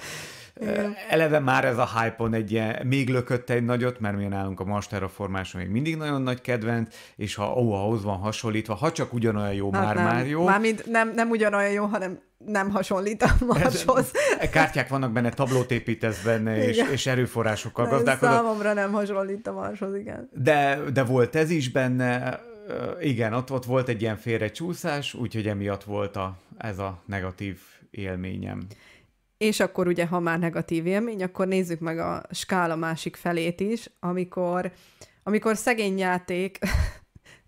Eleve már ez a hype-on egy ilyen, még lökötte egy nagyot, mert mi nálunk a Mars terraformálása még mindig nagyon nagy kedvenc, és ha ó, ahhoz van hasonlítva, ha csak ugyanolyan jó, hát már nem. már jó. Mármint nem, nem ugyanolyan jó, hanem nem hasonlít a marshoz. E kártyák vannak benne, tablót építesz benne, és, és erőforrásokkal gazdálkodod. Számomra nem hasonlít a marshoz, igen. De, de volt ez is benne, igen, ott, ott volt egy ilyen félrecsúszás, úgyhogy emiatt volt a, ez a negatív élményem. És akkor ugye, ha már negatív élmény, akkor nézzük meg a skála másik felét is, amikor, amikor szegény játék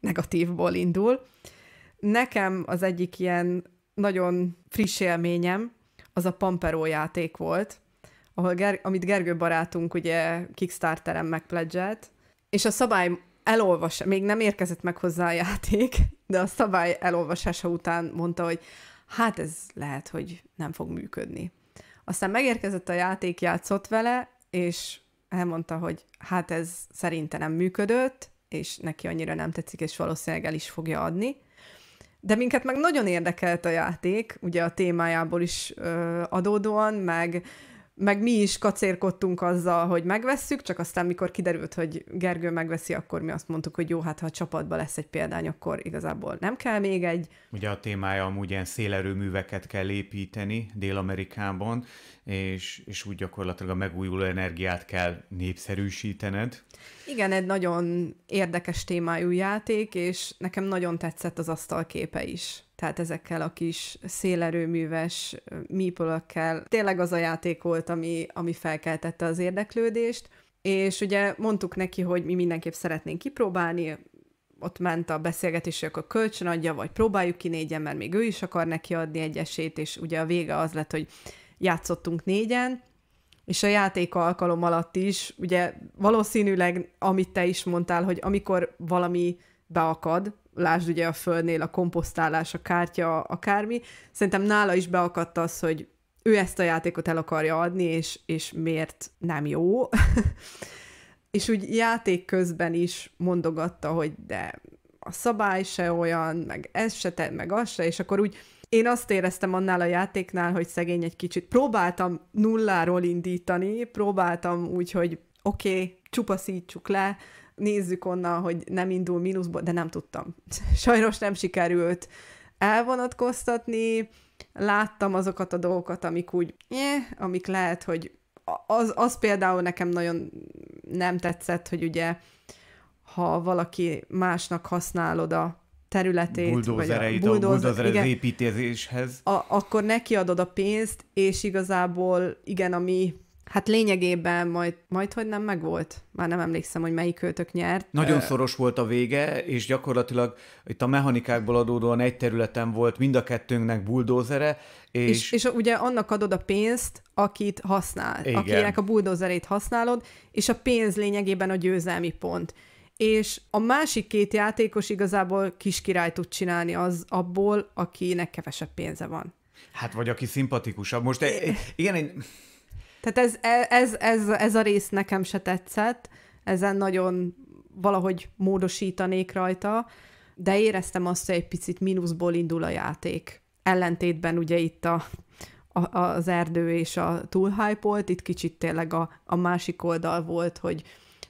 negatívból indul. Nekem az egyik ilyen nagyon friss élményem az a Pampero játék volt, ahol Ger- amit Gergő barátunk ugye Kickstarteren megpledgelt, és a szabály elolvas, még nem érkezett meg hozzá a játék, de a szabály elolvasása után mondta, hogy hát ez lehet, hogy nem fog működni. Aztán megérkezett a játék, játszott vele, és elmondta, hogy hát ez szerinte nem működött, és neki annyira nem tetszik, és valószínűleg el is fogja adni. De minket meg nagyon érdekelt a játék, ugye a témájából is ö, adódóan, meg meg mi is kacérkodtunk azzal, hogy megvesszük, csak aztán mikor kiderült, hogy Gergő megveszi, akkor mi azt mondtuk, hogy jó, hát ha a csapatban lesz egy példány, akkor igazából nem kell még egy. Ugye a témája amúgy ilyen szélerőműveket kell építeni Dél-Amerikában, és, és úgy gyakorlatilag a megújuló energiát kell népszerűsítened. Igen, egy nagyon érdekes témájú játék, és nekem nagyon tetszett az asztalképe is tehát ezekkel a kis szélerőműves mípolökkel. Tényleg az a játék volt, ami, ami felkeltette az érdeklődést, és ugye mondtuk neki, hogy mi mindenképp szeretnénk kipróbálni, ott ment a beszélgetés, hogy akkor kölcsön adja, vagy próbáljuk ki négyen, mert még ő is akar neki adni egy esélyt, és ugye a vége az lett, hogy játszottunk négyen, és a játék alkalom alatt is, ugye valószínűleg, amit te is mondtál, hogy amikor valami beakad, lásd ugye a földnél a komposztálás, a kártya, akármi. Szerintem nála is beakadt az, hogy ő ezt a játékot el akarja adni, és, és miért nem jó. és úgy játék közben is mondogatta, hogy de a szabály se olyan, meg ez se, te, meg az se, és akkor úgy én azt éreztem annál a játéknál, hogy szegény egy kicsit próbáltam nulláról indítani, próbáltam úgy, hogy oké, okay, csupaszítsuk le, nézzük onnan, hogy nem indul mínuszból, de nem tudtam. Sajnos nem sikerült elvonatkoztatni, láttam azokat a dolgokat, amik úgy, eh, amik lehet, hogy az, az például nekem nagyon nem tetszett, hogy ugye ha valaki másnak használod a területét, buldózereit, vagy a buldózer, igen, az építéshez, a, akkor neki adod a pénzt, és igazából igen, ami Hát lényegében majd, majd hogy nem megvolt. Már nem emlékszem, hogy melyik költök nyert. Nagyon szoros volt a vége, és gyakorlatilag itt a mechanikákból adódóan egy területen volt mind a kettőnknek buldózere. És, és, és ugye annak adod a pénzt, akit használ, Igen. akinek a buldózerét használod, és a pénz lényegében a győzelmi pont. És a másik két játékos igazából kis király tud csinálni az abból, akinek kevesebb pénze van. Hát vagy aki szimpatikusabb. Most eh, igen, tehát ez, e, ez, ez, ez a rész nekem se tetszett, ezen nagyon valahogy módosítanék rajta, de éreztem azt, hogy egy picit mínuszból indul a játék. Ellentétben ugye itt a, a, az erdő és a volt itt kicsit tényleg a, a másik oldal volt, hogy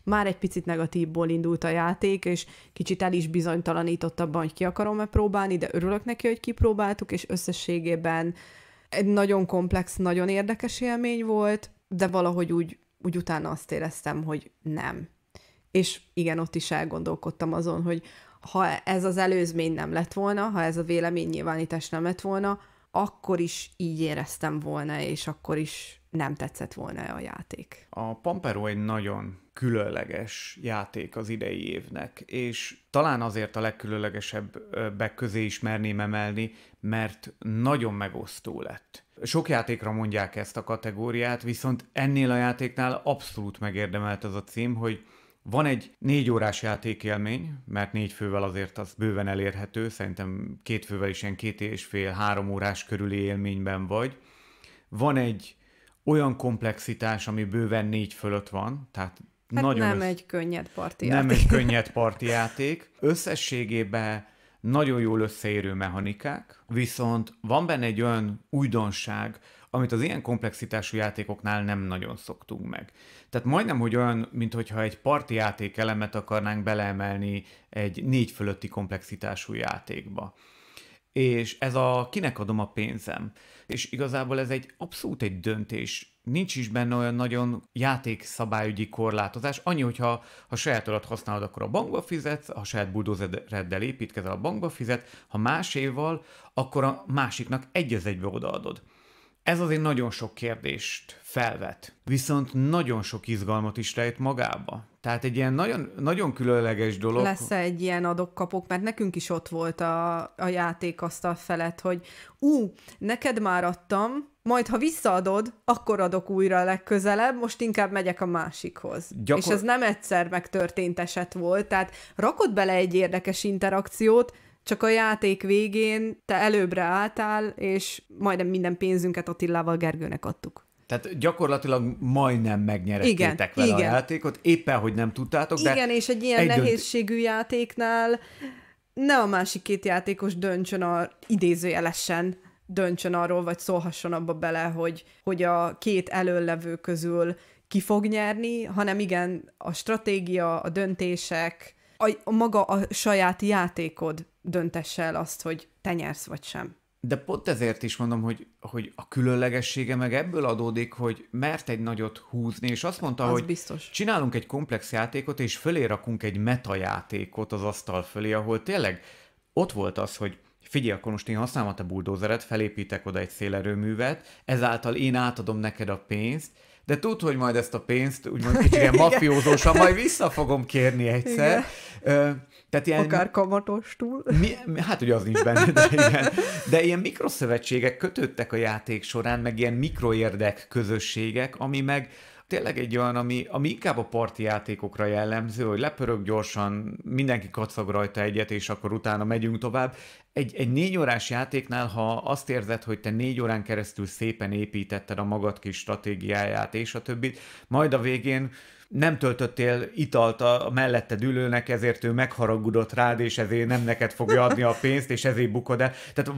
már egy picit negatívból indult a játék, és kicsit el is bizonytalanított abban, hogy ki akarom-e próbálni, de örülök neki, hogy kipróbáltuk, és összességében egy nagyon komplex, nagyon érdekes élmény volt, de valahogy úgy, úgy utána azt éreztem, hogy nem. És igen, ott is elgondolkodtam azon, hogy ha ez az előzmény nem lett volna, ha ez a vélemény nyilvánítás nem lett volna, akkor is így éreztem volna, és akkor is nem tetszett volna a játék. A Pampero egy nagyon különleges játék az idei évnek, és talán azért a legkülönlegesebb közé merném emelni, mert nagyon megosztó lett. Sok játékra mondják ezt a kategóriát, viszont ennél a játéknál abszolút megérdemelt az a cím, hogy van egy négy órás játékélmény, mert négy fővel azért az bőven elérhető, szerintem két fővel is ilyen két és fél, három órás körüli élményben vagy. Van egy olyan komplexitás, ami bőven négy fölött van, tehát hát nagyon... nem össz... egy könnyed parti Nem játék. egy könnyed parti játék. Összességében nagyon jól összeérő mechanikák, viszont van benne egy olyan újdonság, amit az ilyen komplexitású játékoknál nem nagyon szoktunk meg. Tehát majdnem, hogy olyan, mintha egy parti játék elemet akarnánk beleemelni egy négy fölötti komplexitású játékba. És ez a kinek adom a pénzem és igazából ez egy abszolút egy döntés. Nincs is benne olyan nagyon játékszabályügyi korlátozás. Annyi, hogyha ha saját alatt használod, akkor a bankba fizetsz, ha saját buldozereddel építkezel, a bankba fizet, ha máséval, akkor a másiknak egy az egybe odaadod. Ez azért nagyon sok kérdést felvet, viszont nagyon sok izgalmat is rejt magába. Tehát egy ilyen nagyon, nagyon különleges dolog. lesz egy ilyen adok-kapok, mert nekünk is ott volt a, a játékasztal felett, hogy ú, neked már adtam, majd ha visszaadod, akkor adok újra legközelebb, most inkább megyek a másikhoz. Gyakor... És ez nem egyszer megtörtént eset volt, tehát rakod bele egy érdekes interakciót, csak a játék végén te előbbre álltál, és majdnem minden pénzünket Attillával Gergőnek adtuk. Tehát gyakorlatilag majdnem megnyerettétek vele igen. a játékot, éppen, hogy nem tudtátok. Igen, de igen, és egy ilyen egy nehézségű dönt... játéknál ne a másik két játékos döntsön a idézőjelesen döntsön arról, vagy szólhasson abba bele, hogy, hogy a két előlevő közül ki fog nyerni, hanem igen, a stratégia, a döntések, a, a maga a saját játékod döntesse el azt, hogy te nyersz vagy sem de pont ezért is mondom, hogy, hogy a különlegessége meg ebből adódik, hogy mert egy nagyot húzni, és azt mondta, az hogy biztos. csinálunk egy komplex játékot, és fölé rakunk egy metajátékot az asztal fölé, ahol tényleg ott volt az, hogy figyelj, akkor most én használom a buldózeret, felépítek oda egy szélerőművet, ezáltal én átadom neked a pénzt, de tud, hogy majd ezt a pénzt, úgymond kicsit ilyen mafiózósan, majd vissza fogom kérni egyszer. Igen. Tehát ilyen, Akár kamatos túl. Mi, hát hogy az nincs benne, de ilyen, De ilyen mikroszövetségek kötöttek a játék során, meg ilyen mikroérdek közösségek, ami meg tényleg egy olyan, ami, ami inkább a parti játékokra jellemző, hogy lepörög gyorsan, mindenki kacag rajta egyet, és akkor utána megyünk tovább. Egy, egy négy órás játéknál, ha azt érzed, hogy te négy órán keresztül szépen építetted a magad kis stratégiáját és a többit, majd a végén nem töltöttél italt a mellette ülőnek, ezért ő megharagudott rád, és ezért nem neked fogja adni a pénzt, és ezért bukod el. Tehát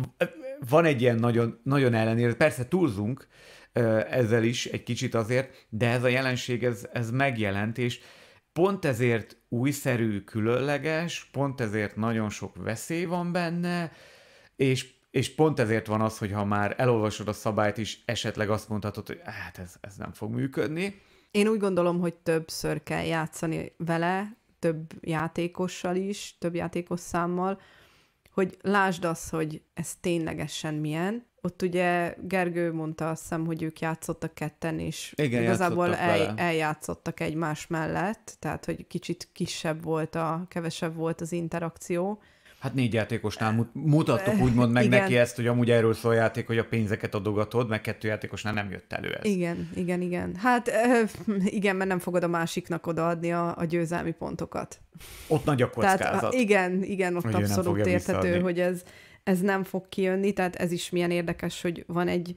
van egy ilyen nagyon, nagyon ellenére. Persze túlzunk ezzel is egy kicsit azért, de ez a jelenség, ez, ez megjelent, és pont ezért újszerű, különleges, pont ezért nagyon sok veszély van benne, és és pont ezért van az, hogy ha már elolvasod a szabályt is, esetleg azt mondhatod, hogy hát ez, ez nem fog működni. Én úgy gondolom, hogy többször kell játszani vele, több játékossal is, több játékos számmal, hogy lásd azt, hogy ez ténylegesen milyen. Ott ugye Gergő mondta azt hiszem, hogy ők játszottak ketten, és Igen, igazából el, eljátszottak egymás mellett, tehát hogy kicsit kisebb volt, a kevesebb volt az interakció, Hát négy játékosnál mutattuk úgymond meg igen. neki ezt, hogy amúgy erről szól a játék, hogy a pénzeket adogatod, meg kettő játékosnál nem jött elő ez. Igen, igen, igen. Hát igen, mert nem fogod a másiknak odaadni a, a győzelmi pontokat. Ott nagy a kockázat. Tehát, igen, igen, ott hogy abszolút érthető, hogy ez, ez nem fog kijönni, tehát ez is milyen érdekes, hogy van egy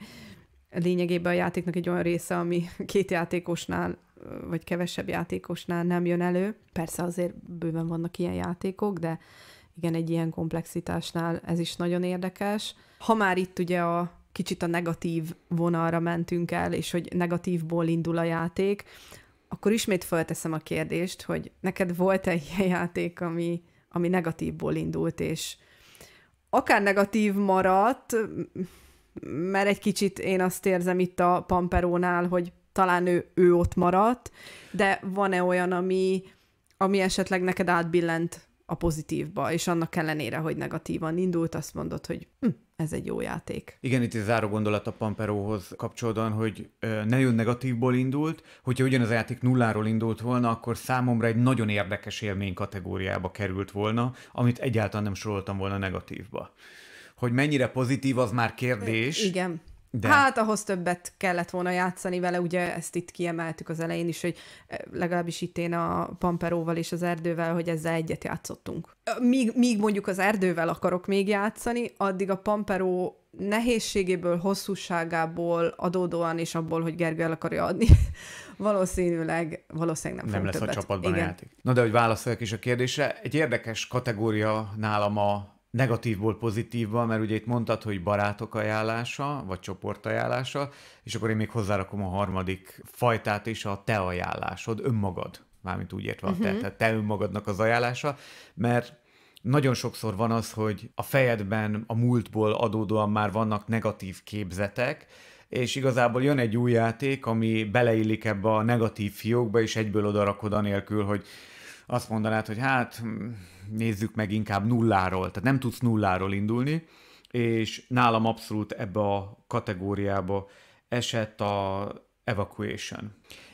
lényegében a játéknak egy olyan része, ami két játékosnál vagy kevesebb játékosnál nem jön elő. Persze azért bőven vannak ilyen játékok, de igen, egy ilyen komplexitásnál ez is nagyon érdekes. Ha már itt ugye a kicsit a negatív vonalra mentünk el, és hogy negatívból indul a játék, akkor ismét felteszem a kérdést, hogy neked volt-e ilyen játék, ami, ami negatívból indult, és akár negatív maradt, mert egy kicsit én azt érzem itt a Pamperónál, hogy talán ő, ő ott maradt, de van-e olyan, ami, ami esetleg neked átbillent a pozitívba, és annak ellenére, hogy negatívan indult, azt mondod, hogy hm, ez egy jó játék. Igen, itt egy záró gondolat a Pamperóhoz kapcsolódóan, hogy jön negatívból indult, hogyha ugyanaz a játék nulláról indult volna, akkor számomra egy nagyon érdekes élmény kategóriába került volna, amit egyáltalán nem soroltam volna negatívba. Hogy mennyire pozitív, az már kérdés. Igen. De... Hát ahhoz többet kellett volna játszani vele, ugye ezt itt kiemeltük az elején is, hogy eh, legalábbis itt én a Pamperóval és az erdővel, hogy ezzel egyet játszottunk. Míg, míg mondjuk az erdővel akarok még játszani, addig a Pamperó nehézségéből, hosszúságából adódóan, és abból, hogy Gergő el akarja adni, valószínűleg, valószínűleg nem, nem lesz többet. a csapatban Igen. a játék. Na de, hogy válaszoljak is a kérdésre, egy érdekes kategória nálam a negatívból pozitívba, mert ugye itt mondtad, hogy barátok ajánlása, vagy csoport ajánlása, és akkor én még hozzárakom a harmadik fajtát is, a te ajánlásod, önmagad, mármint úgy értve uh-huh. tehát te önmagadnak az ajánlása, mert nagyon sokszor van az, hogy a fejedben a múltból adódóan már vannak negatív képzetek, és igazából jön egy új játék, ami beleillik ebbe a negatív fiókba, és egyből odarakod anélkül, hogy azt mondanád, hogy hát hm, nézzük meg inkább nulláról, tehát nem tudsz nulláról indulni, és nálam abszolút ebbe a kategóriába esett a evacuation.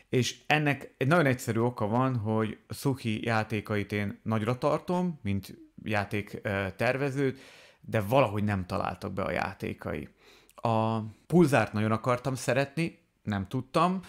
És ennek egy nagyon egyszerű oka van, hogy Szuki játékait én nagyra tartom, mint játék tervezőt, de valahogy nem találtak be a játékai. A pulzárt nagyon akartam szeretni, nem tudtam,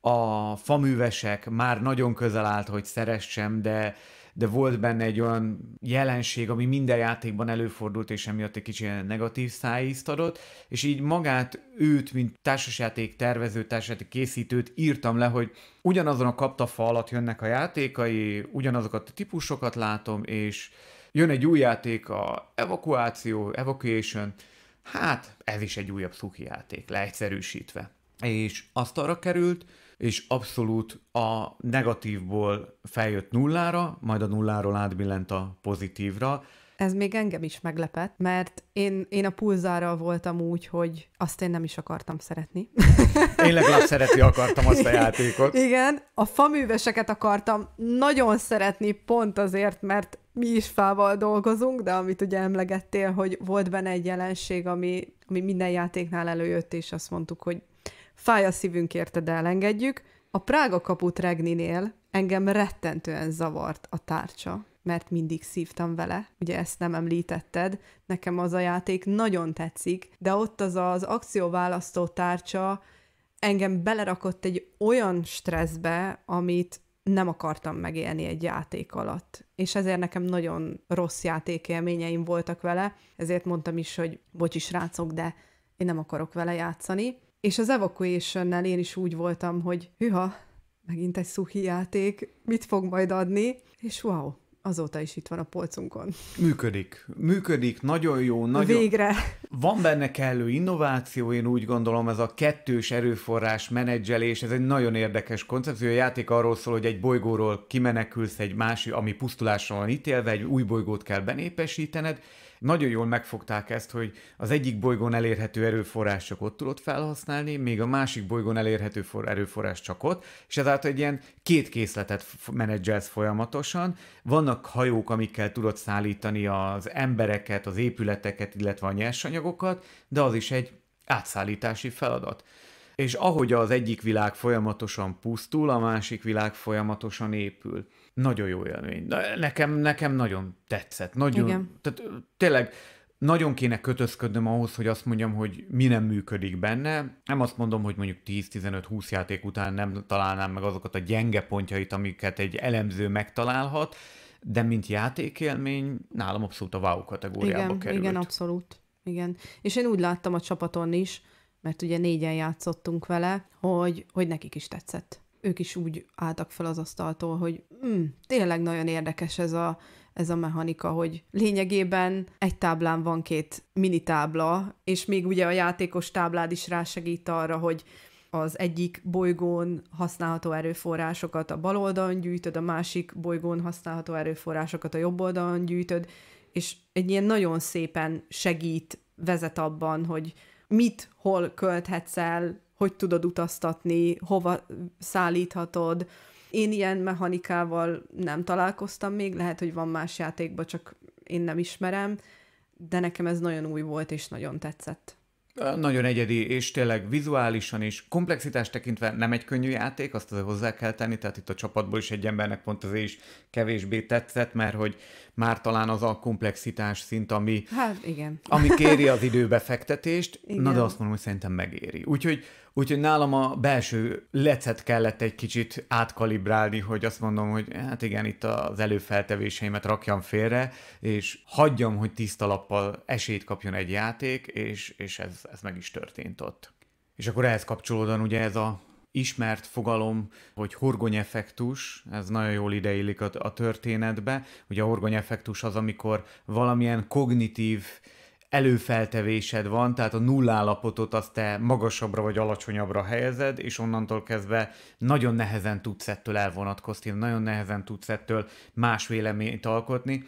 a faművesek már nagyon közel állt, hogy szeressem, de, de volt benne egy olyan jelenség, ami minden játékban előfordult, és emiatt egy kicsi negatív szájízt adott, és így magát őt, mint társasjáték tervező, társasjáték készítőt írtam le, hogy ugyanazon a kaptafa alatt jönnek a játékai, ugyanazokat a típusokat látom, és jön egy új játék, a evakuáció, evacuation, hát ez is egy újabb szuki játék, leegyszerűsítve. És azt arra került, és abszolút a negatívból feljött nullára, majd a nulláról átbillent a pozitívra. Ez még engem is meglepett, mert én, én a pulzárral voltam úgy, hogy azt én nem is akartam szeretni. Én legalább szeretni akartam azt a játékot. Igen, a faműveseket akartam nagyon szeretni, pont azért, mert mi is fával dolgozunk, de amit ugye emlegettél, hogy volt benne egy jelenség, ami, ami minden játéknál előjött, és azt mondtuk, hogy Fáj a szívünk érte, de elengedjük. A Prága kaput Regninél engem rettentően zavart a tárcsa, mert mindig szívtam vele, ugye ezt nem említetted, nekem az a játék nagyon tetszik, de ott az az akcióválasztó tárcsa engem belerakott egy olyan stresszbe, amit nem akartam megélni egy játék alatt. És ezért nekem nagyon rossz játékélményeim voltak vele, ezért mondtam is, hogy bocsis rácok, de én nem akarok vele játszani. És az Evacuation-nel én is úgy voltam, hogy hüha, megint egy szuhi játék, mit fog majd adni, és wow, azóta is itt van a polcunkon. Működik. Működik, nagyon jó. Nagyon... Végre. Van benne kellő innováció, én úgy gondolom, ez a kettős erőforrás menedzselés, ez egy nagyon érdekes koncepció. A játék arról szól, hogy egy bolygóról kimenekülsz egy másik, ami pusztulásra van ítélve, egy új bolygót kell benépesítened, nagyon jól megfogták ezt, hogy az egyik bolygón elérhető erőforrás csak ott tudott felhasználni, még a másik bolygón elérhető for- erőforrás csak ott, és ezáltal egy ilyen két készletet menedzselsz folyamatosan. Vannak hajók, amikkel tudod szállítani az embereket, az épületeket, illetve a nyersanyagokat, de az is egy átszállítási feladat. És ahogy az egyik világ folyamatosan pusztul, a másik világ folyamatosan épül nagyon jó élmény. Nekem, nekem nagyon tetszett. Nagyon, Igen. Tehát tényleg nagyon kéne kötözködnöm ahhoz, hogy azt mondjam, hogy mi nem működik benne. Nem azt mondom, hogy mondjuk 10-15-20 játék után nem találnám meg azokat a gyenge pontjait, amiket egy elemző megtalálhat, de mint játékélmény nálam abszolút a wow kategóriába igen, került. Igen, abszolút. Igen. És én úgy láttam a csapaton is, mert ugye négyen játszottunk vele, hogy, hogy nekik is tetszett ők is úgy álltak fel az asztaltól, hogy mm, tényleg nagyon érdekes ez a, ez a mechanika, hogy lényegében egy táblán van két mini tábla, és még ugye a játékos táblád is rásegít arra, hogy az egyik bolygón használható erőforrásokat a bal oldalon gyűjtöd, a másik bolygón használható erőforrásokat a jobb oldalon gyűjtöd, és egy ilyen nagyon szépen segít, vezet abban, hogy mit, hol költhetsz el, hogy tudod utaztatni, hova szállíthatod. Én ilyen mechanikával nem találkoztam még, lehet, hogy van más játékban, csak én nem ismerem, de nekem ez nagyon új volt, és nagyon tetszett. Nagyon egyedi, és tényleg vizuálisan is, komplexitás tekintve nem egy könnyű játék, azt azért hozzá kell tenni, tehát itt a csapatból is egy embernek pont azért is kevésbé tetszett, mert hogy már talán az a komplexitás szint, ami, hát, igen. ami kéri az időbefektetést, igen. na de azt mondom, hogy szerintem megéri. Úgyhogy Úgyhogy nálam a belső lecet kellett egy kicsit átkalibrálni, hogy azt mondom, hogy hát igen, itt az előfeltevéseimet rakjam félre, és hagyjam, hogy tiszta lappal esélyt kapjon egy játék, és, és ez, ez meg is történt ott. És akkor ehhez kapcsolódóan ugye ez a ismert fogalom, hogy horgonyeffektus, ez nagyon jól ideillik a, a történetbe. Ugye a horgonyeffektus az, amikor valamilyen kognitív előfeltevésed van, tehát a állapotot azt te magasabbra vagy alacsonyabbra helyezed, és onnantól kezdve nagyon nehezen tudsz ettől elvonatkozni, nagyon nehezen tudsz ettől más véleményt alkotni.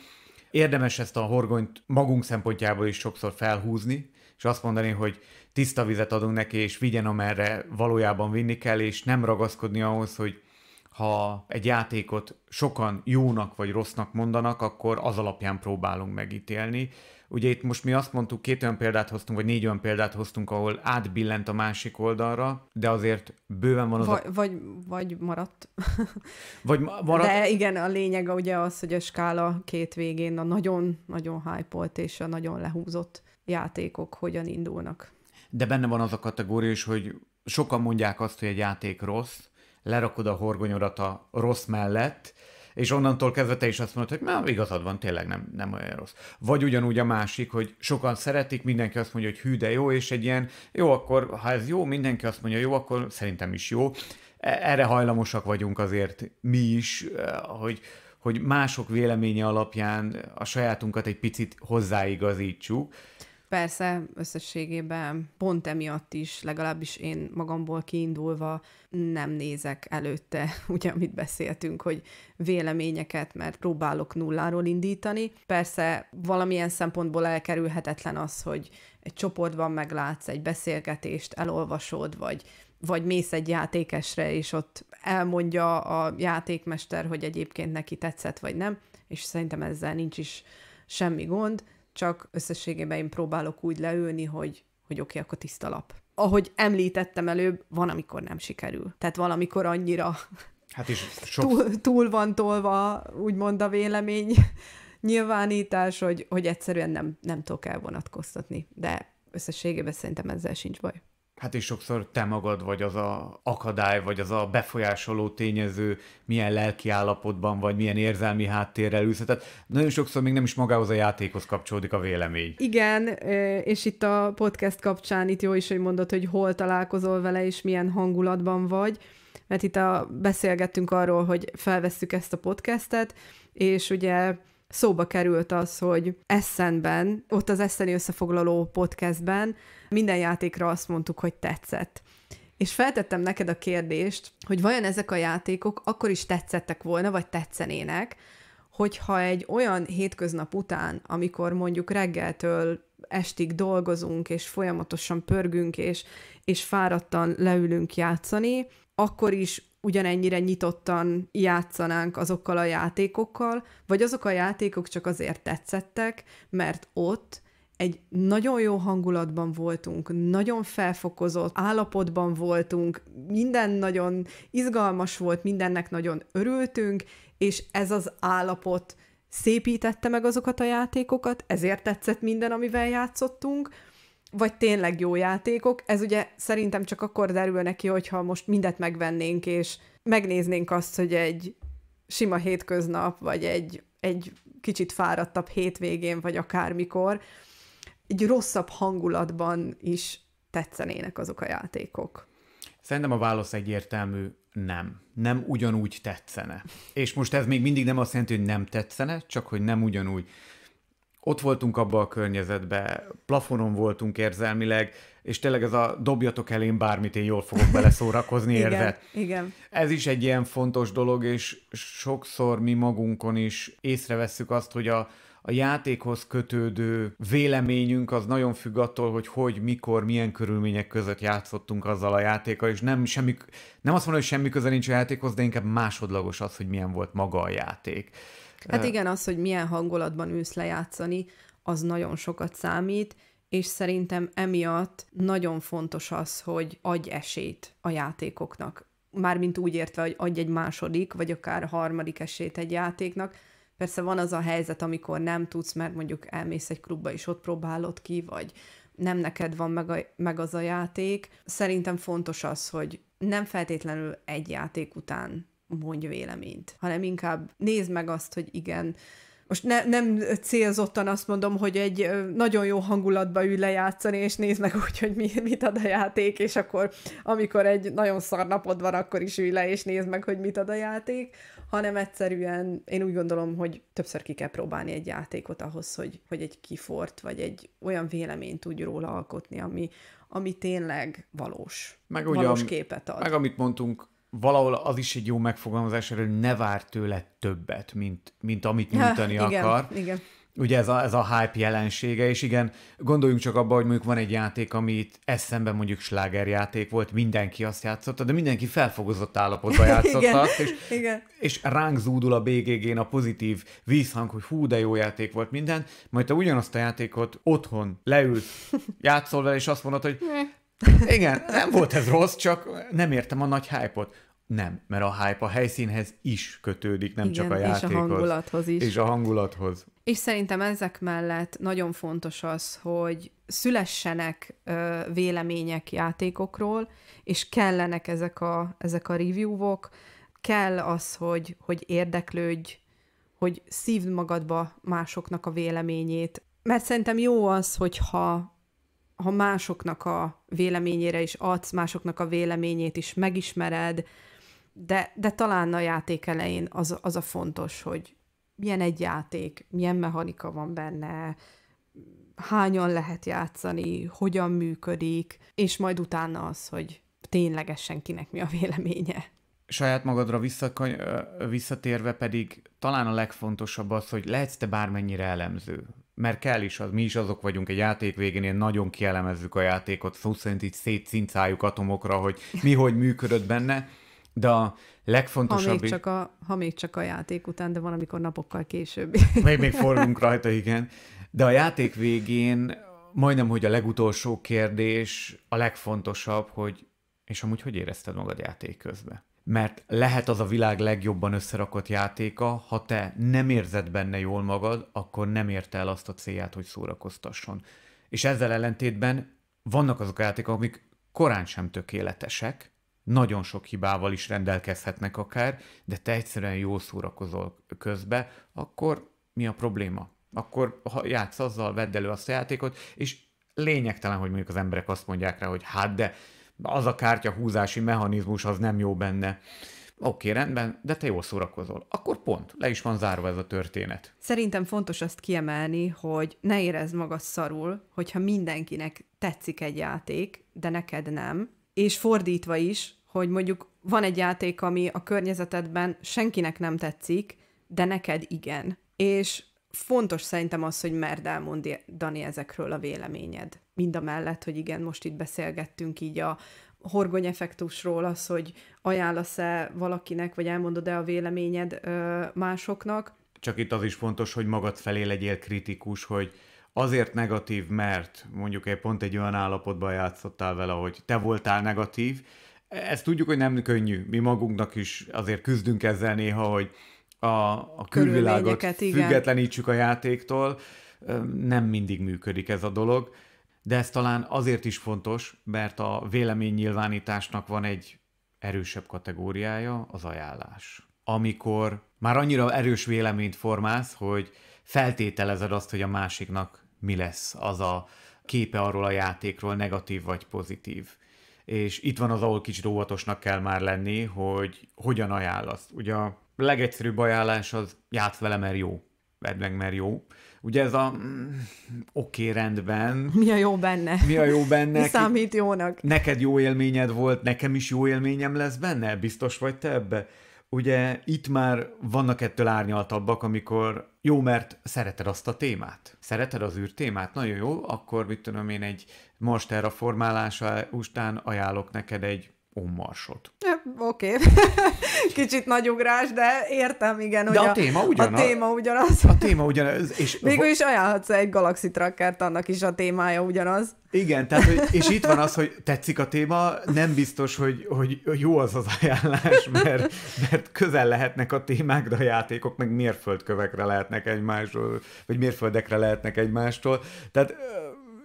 Érdemes ezt a horgonyt magunk szempontjából is sokszor felhúzni, és azt mondani, hogy tiszta vizet adunk neki, és vigyen, amerre valójában vinni kell, és nem ragaszkodni ahhoz, hogy ha egy játékot sokan jónak vagy rossznak mondanak, akkor az alapján próbálunk megítélni, Ugye itt most mi azt mondtuk, két olyan példát hoztunk, vagy négy olyan példát hoztunk, ahol átbillent a másik oldalra, de azért bőven van az vagy, a... vagy, vagy maradt. vagy maradt. De igen, a lényeg ugye az, hogy a skála két végén a nagyon-nagyon hype és a nagyon lehúzott játékok hogyan indulnak. De benne van az a kategória is, hogy sokan mondják azt, hogy egy játék rossz, lerakod a horgonyodat a rossz mellett, és onnantól kezdve te is azt mondod, hogy már igazad van, tényleg nem, nem olyan rossz. Vagy ugyanúgy a másik, hogy sokan szeretik, mindenki azt mondja, hogy hű, de jó, és egy ilyen, jó, akkor ha ez jó, mindenki azt mondja, jó, akkor szerintem is jó. E, erre hajlamosak vagyunk azért mi is, e, hogy, hogy mások véleménye alapján a sajátunkat egy picit hozzáigazítsuk. Persze, összességében pont emiatt is, legalábbis én magamból kiindulva nem nézek előtte, ugye, amit beszéltünk, hogy véleményeket, mert próbálok nulláról indítani. Persze valamilyen szempontból elkerülhetetlen az, hogy egy csoportban meglátsz egy beszélgetést, elolvasod, vagy vagy mész egy játékesre, és ott elmondja a játékmester, hogy egyébként neki tetszett, vagy nem, és szerintem ezzel nincs is semmi gond csak összességében én próbálok úgy leülni, hogy, hogy oké, okay, akkor tiszta lap. Ahogy említettem előbb, van, amikor nem sikerül. Tehát valamikor annyira hát is sok... túl, túl van tolva, úgymond a vélemény nyilvánítás, hogy, hogy egyszerűen nem, nem tudok elvonatkoztatni. De összességében szerintem ezzel sincs baj. Hát és sokszor te magad vagy az a akadály, vagy az a befolyásoló tényező, milyen lelki állapotban vagy, milyen érzelmi háttérrel ülsz. Tehát nagyon sokszor még nem is magához a játékhoz kapcsolódik a vélemény. Igen, és itt a podcast kapcsán itt jó is, hogy mondod, hogy hol találkozol vele, és milyen hangulatban vagy, mert itt a, beszélgettünk arról, hogy felvesszük ezt a podcastet, és ugye szóba került az, hogy Eszenben, ott az Eszeni összefoglaló podcastben minden játékra azt mondtuk, hogy tetszett. És feltettem neked a kérdést, hogy vajon ezek a játékok akkor is tetszettek volna, vagy tetszenének, hogyha egy olyan hétköznap után, amikor mondjuk reggeltől estig dolgozunk, és folyamatosan pörgünk, és, és fáradtan leülünk játszani, akkor is ugyanennyire nyitottan játszanánk azokkal a játékokkal, vagy azok a játékok csak azért tetszettek, mert ott egy nagyon jó hangulatban voltunk, nagyon felfokozott állapotban voltunk, minden nagyon izgalmas volt, mindennek nagyon örültünk, és ez az állapot szépítette meg azokat a játékokat, ezért tetszett minden, amivel játszottunk, vagy tényleg jó játékok. Ez ugye szerintem csak akkor derül neki, hogyha most mindet megvennénk, és megnéznénk azt, hogy egy sima hétköznap, vagy egy, egy kicsit fáradtabb hétvégén, vagy akármikor, mikor egy rosszabb hangulatban is tetszenének azok a játékok? Szerintem a válasz egyértelmű nem. Nem ugyanúgy tetszene. És most ez még mindig nem azt jelenti, hogy nem tetszene, csak hogy nem ugyanúgy. Ott voltunk abba a környezetbe, plafonon voltunk érzelmileg, és tényleg ez a dobjatok elém bármit, én jól fogok beleszórakozni érzet. igen, igen. Ez is egy ilyen fontos dolog, és sokszor mi magunkon is észreveszünk azt, hogy a, a játékhoz kötődő véleményünk az nagyon függ attól, hogy hogy, mikor, milyen körülmények között játszottunk azzal a játékkal, és nem, semmi, nem azt mondom, hogy semmi köze nincs a játékhoz, de inkább másodlagos az, hogy milyen volt maga a játék. Hát igen, az, hogy milyen hangulatban ülsz lejátszani, az nagyon sokat számít, és szerintem emiatt nagyon fontos az, hogy adj esélyt a játékoknak. Mármint úgy értve, hogy adj egy második, vagy akár harmadik esélyt egy játéknak, Persze van az a helyzet, amikor nem tudsz, mert mondjuk elmész egy klubba, és ott próbálod ki, vagy nem neked van meg, a, meg az a játék. Szerintem fontos az, hogy nem feltétlenül egy játék után mondj véleményt, hanem inkább nézd meg azt, hogy igen, most ne, nem célzottan azt mondom, hogy egy nagyon jó hangulatba ül lejátszani, és nézd meg úgy, hogy mi, mit ad a játék, és akkor amikor egy nagyon szar napod van, akkor is ülj le, és néz meg, hogy mit ad a játék, hanem egyszerűen én úgy gondolom, hogy többször ki kell próbálni egy játékot ahhoz, hogy, hogy egy kifort, vagy egy olyan véleményt tudj róla alkotni, ami, ami tényleg valós. Meg ugyan, valós képet ad. Meg amit mondtunk valahol az is egy jó megfogalmazás, hogy ne vár tőle többet, mint, mint amit nyújtani ha, igen, akar. Igen. Ugye ez a, ez a hype jelensége, és igen, gondoljunk csak abba, hogy mondjuk van egy játék, amit eszemben mondjuk slágerjáték volt, mindenki azt játszotta, de mindenki felfogozott állapotban játszotta igen, azt, és, igen. és ránk zúdul a BGG-n a pozitív vízhang, hogy hú, de jó játék volt minden, majd te ugyanazt a játékot otthon leülsz, játszol vele, és azt mondod, hogy igen, nem volt ez rossz, csak nem értem a nagy hype-ot. Nem, mert a hype a helyszínhez is kötődik, nem Igen, csak a játékhoz. és a hangulathoz is. És a hangulathoz. És szerintem ezek mellett nagyon fontos az, hogy szülessenek ö, vélemények játékokról, és kellenek ezek a, ezek a reviewok, kell az, hogy, hogy érdeklődj, hogy szívd magadba másoknak a véleményét. Mert szerintem jó az, hogyha ha másoknak a véleményére is adsz, másoknak a véleményét is megismered, de, de talán a játék elején az, az a fontos, hogy milyen egy játék, milyen mechanika van benne, hányan lehet játszani, hogyan működik, és majd utána az, hogy ténylegesen kinek mi a véleménye. Saját magadra visszatérve pedig talán a legfontosabb az, hogy lehetsz te bármennyire elemző, mert kell is, az, mi is azok vagyunk egy játék végén, ilyen nagyon kielemezzük a játékot, szó szerint így szétszincáljuk atomokra, hogy mi hogy működött benne, de a legfontosabb... Ha még, csak a, ha még csak a játék után, de van, amikor napokkal később. Még, még forgunk rajta, igen. De a játék végén majdnem, hogy a legutolsó kérdés, a legfontosabb, hogy és amúgy hogy érezted magad játék közben? mert lehet az a világ legjobban összerakott játéka, ha te nem érzed benne jól magad, akkor nem érte el azt a célját, hogy szórakoztasson. És ezzel ellentétben vannak azok a játékok, amik korán sem tökéletesek, nagyon sok hibával is rendelkezhetnek akár, de te egyszerűen jól szórakozol közbe, akkor mi a probléma? Akkor ha játsz azzal, vedd elő azt a játékot, és lényegtelen, hogy mondjuk az emberek azt mondják rá, hogy hát de az a kártya húzási mechanizmus az nem jó benne. Oké, okay, rendben, de te jól szórakozol. Akkor pont, le is van zárva ez a történet. Szerintem fontos azt kiemelni, hogy ne érezd magad szarul, hogyha mindenkinek tetszik egy játék, de neked nem. És fordítva is, hogy mondjuk van egy játék, ami a környezetedben senkinek nem tetszik, de neked igen. És fontos szerintem az, hogy merd elmondani ezekről a véleményed mind a mellett, hogy igen, most itt beszélgettünk így a horgony effektusról, az, hogy ajánlasz-e valakinek, vagy elmondod-e a véleményed ö, másoknak. Csak itt az is fontos, hogy magad felé legyél kritikus, hogy azért negatív, mert mondjuk egy pont egy olyan állapotban játszottál vele, hogy te voltál negatív. Ezt tudjuk, hogy nem könnyű. Mi magunknak is azért küzdünk ezzel néha, hogy a, a külvilágot függetlenítsük a játéktól. Nem mindig működik ez a dolog de ez talán azért is fontos, mert a véleménynyilvánításnak van egy erősebb kategóriája, az ajánlás. Amikor már annyira erős véleményt formálsz, hogy feltételezed azt, hogy a másiknak mi lesz az a képe arról a játékról, negatív vagy pozitív. És itt van az, ahol kicsit óvatosnak kell már lenni, hogy hogyan ajánlasz. Ugye a legegyszerűbb ajánlás az játsz vele, mert jó vedd meg, mert jó. Ugye ez a mm, oké, okay, rendben. Mi a jó benne? Mi a jó benne? Mi számít jónak? Neked jó élményed volt, nekem is jó élményem lesz benne? Biztos vagy te ebbe? Ugye itt már vannak ettől árnyaltabbak, amikor jó, mert szereted azt a témát. Szereted az témát? Nagyon jó, akkor mit tudom én egy masterra formálása után ajánlok neked egy ommarsot oké, okay. kicsit nagy ugrás, de értem, igen. De hogy a, a téma ugyanaz. A téma ugyanaz. A téma ugyanaz. És Végül is ajánlhatsz egy Galaxy Trackert, annak is a témája ugyanaz. Igen, tehát, hogy, és itt van az, hogy tetszik a téma, nem biztos, hogy, hogy jó az az ajánlás, mert, mert közel lehetnek a témák, de a játékok meg mérföldkövekre lehetnek egymásról, vagy mérföldekre lehetnek egymástól. Tehát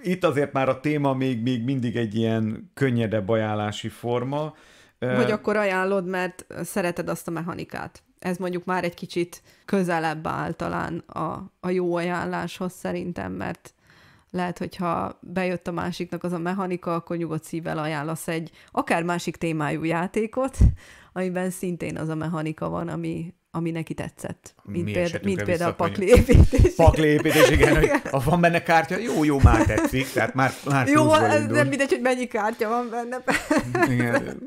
itt azért már a téma még, még mindig egy ilyen könnyedebb ajánlási forma, vagy akkor ajánlod, mert szereted azt a mechanikát. Ez mondjuk már egy kicsit közelebb áll talán a, a jó ajánláshoz szerintem, mert lehet, hogyha bejött a másiknak az a mechanika, akkor nyugodt szívvel ajánlasz egy akár másik témájú játékot, amiben szintén az a mechanika van, ami, ami neki tetszett. Mint, péld, mint például a pakliépítés. Pakliépítés, igen. igen. Ha van benne kártya, jó, jó, már tetszik. Tehát már, már Jó, nem mindegy, hogy mennyi kártya van benne. igen,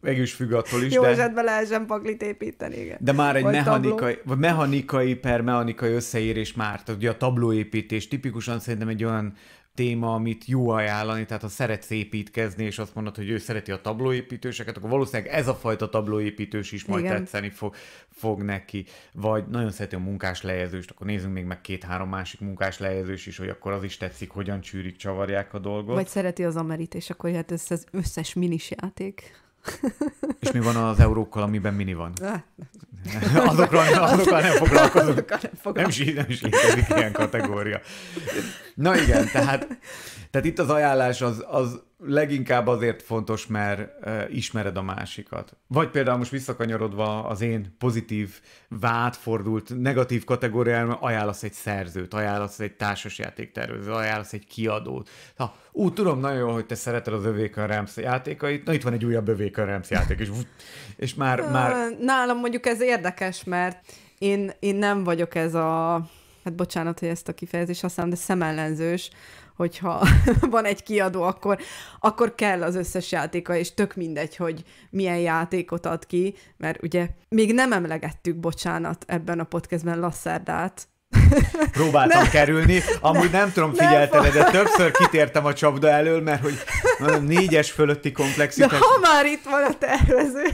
meg is függ attól is. Jó de... esetben lehessen paklit építeni, igen. De már egy vagy mechanikai, vagy mechanikai per mechanikai összeérés már, tehát ugye a tablóépítés tipikusan szerintem egy olyan téma, amit jó ajánlani, tehát ha szeretsz építkezni, és azt mondod, hogy ő szereti a tablóépítőseket, akkor valószínűleg ez a fajta tablóépítős is majd Igen. tetszeni fog, fog neki. Vagy nagyon szereti a munkás lejezőst, akkor nézzünk még meg két-három másik munkás lejezős is, hogy akkor az is tetszik, hogyan csűrik, csavarják a dolgot. Vagy szereti az amerit, és akkor hát ez az összes minis játék. És mi van az eurókkal, amiben mini van? Azokról, azokkal nem foglalkozunk. Azokkal nem, foglalkozunk. nem, is, nem is létezik ilyen kategória. Na igen, tehát, tehát itt az ajánlás az, az leginkább azért fontos, mert uh, ismered a másikat. Vagy például most visszakanyarodva az én pozitív, vádfordult, negatív kategóriára ajánlasz egy szerzőt, ajánlasz egy társasjátéktervezőt, ajánlasz egy kiadót. Ha, ú, tudom nagyon jól, hogy te szereted az Övékön Rams játékait, na itt van egy újabb Övékön Rams játék, és, és már, már... Nálam mondjuk ez érdekes, mert én, én nem vagyok ez a hát bocsánat, hogy ezt a kifejezést használom, de szemellenzős, hogyha van egy kiadó, akkor, akkor kell az összes játéka, és tök mindegy, hogy milyen játékot ad ki, mert ugye még nem emlegettük, bocsánat, ebben a podcastben Lasszerdát, Próbáltam nem. kerülni, amúgy nem, nem tudom, figyelted, de többször kitértem a csapda elől, mert hogy négyes fölötti komplexitás. De ha már itt van a tervező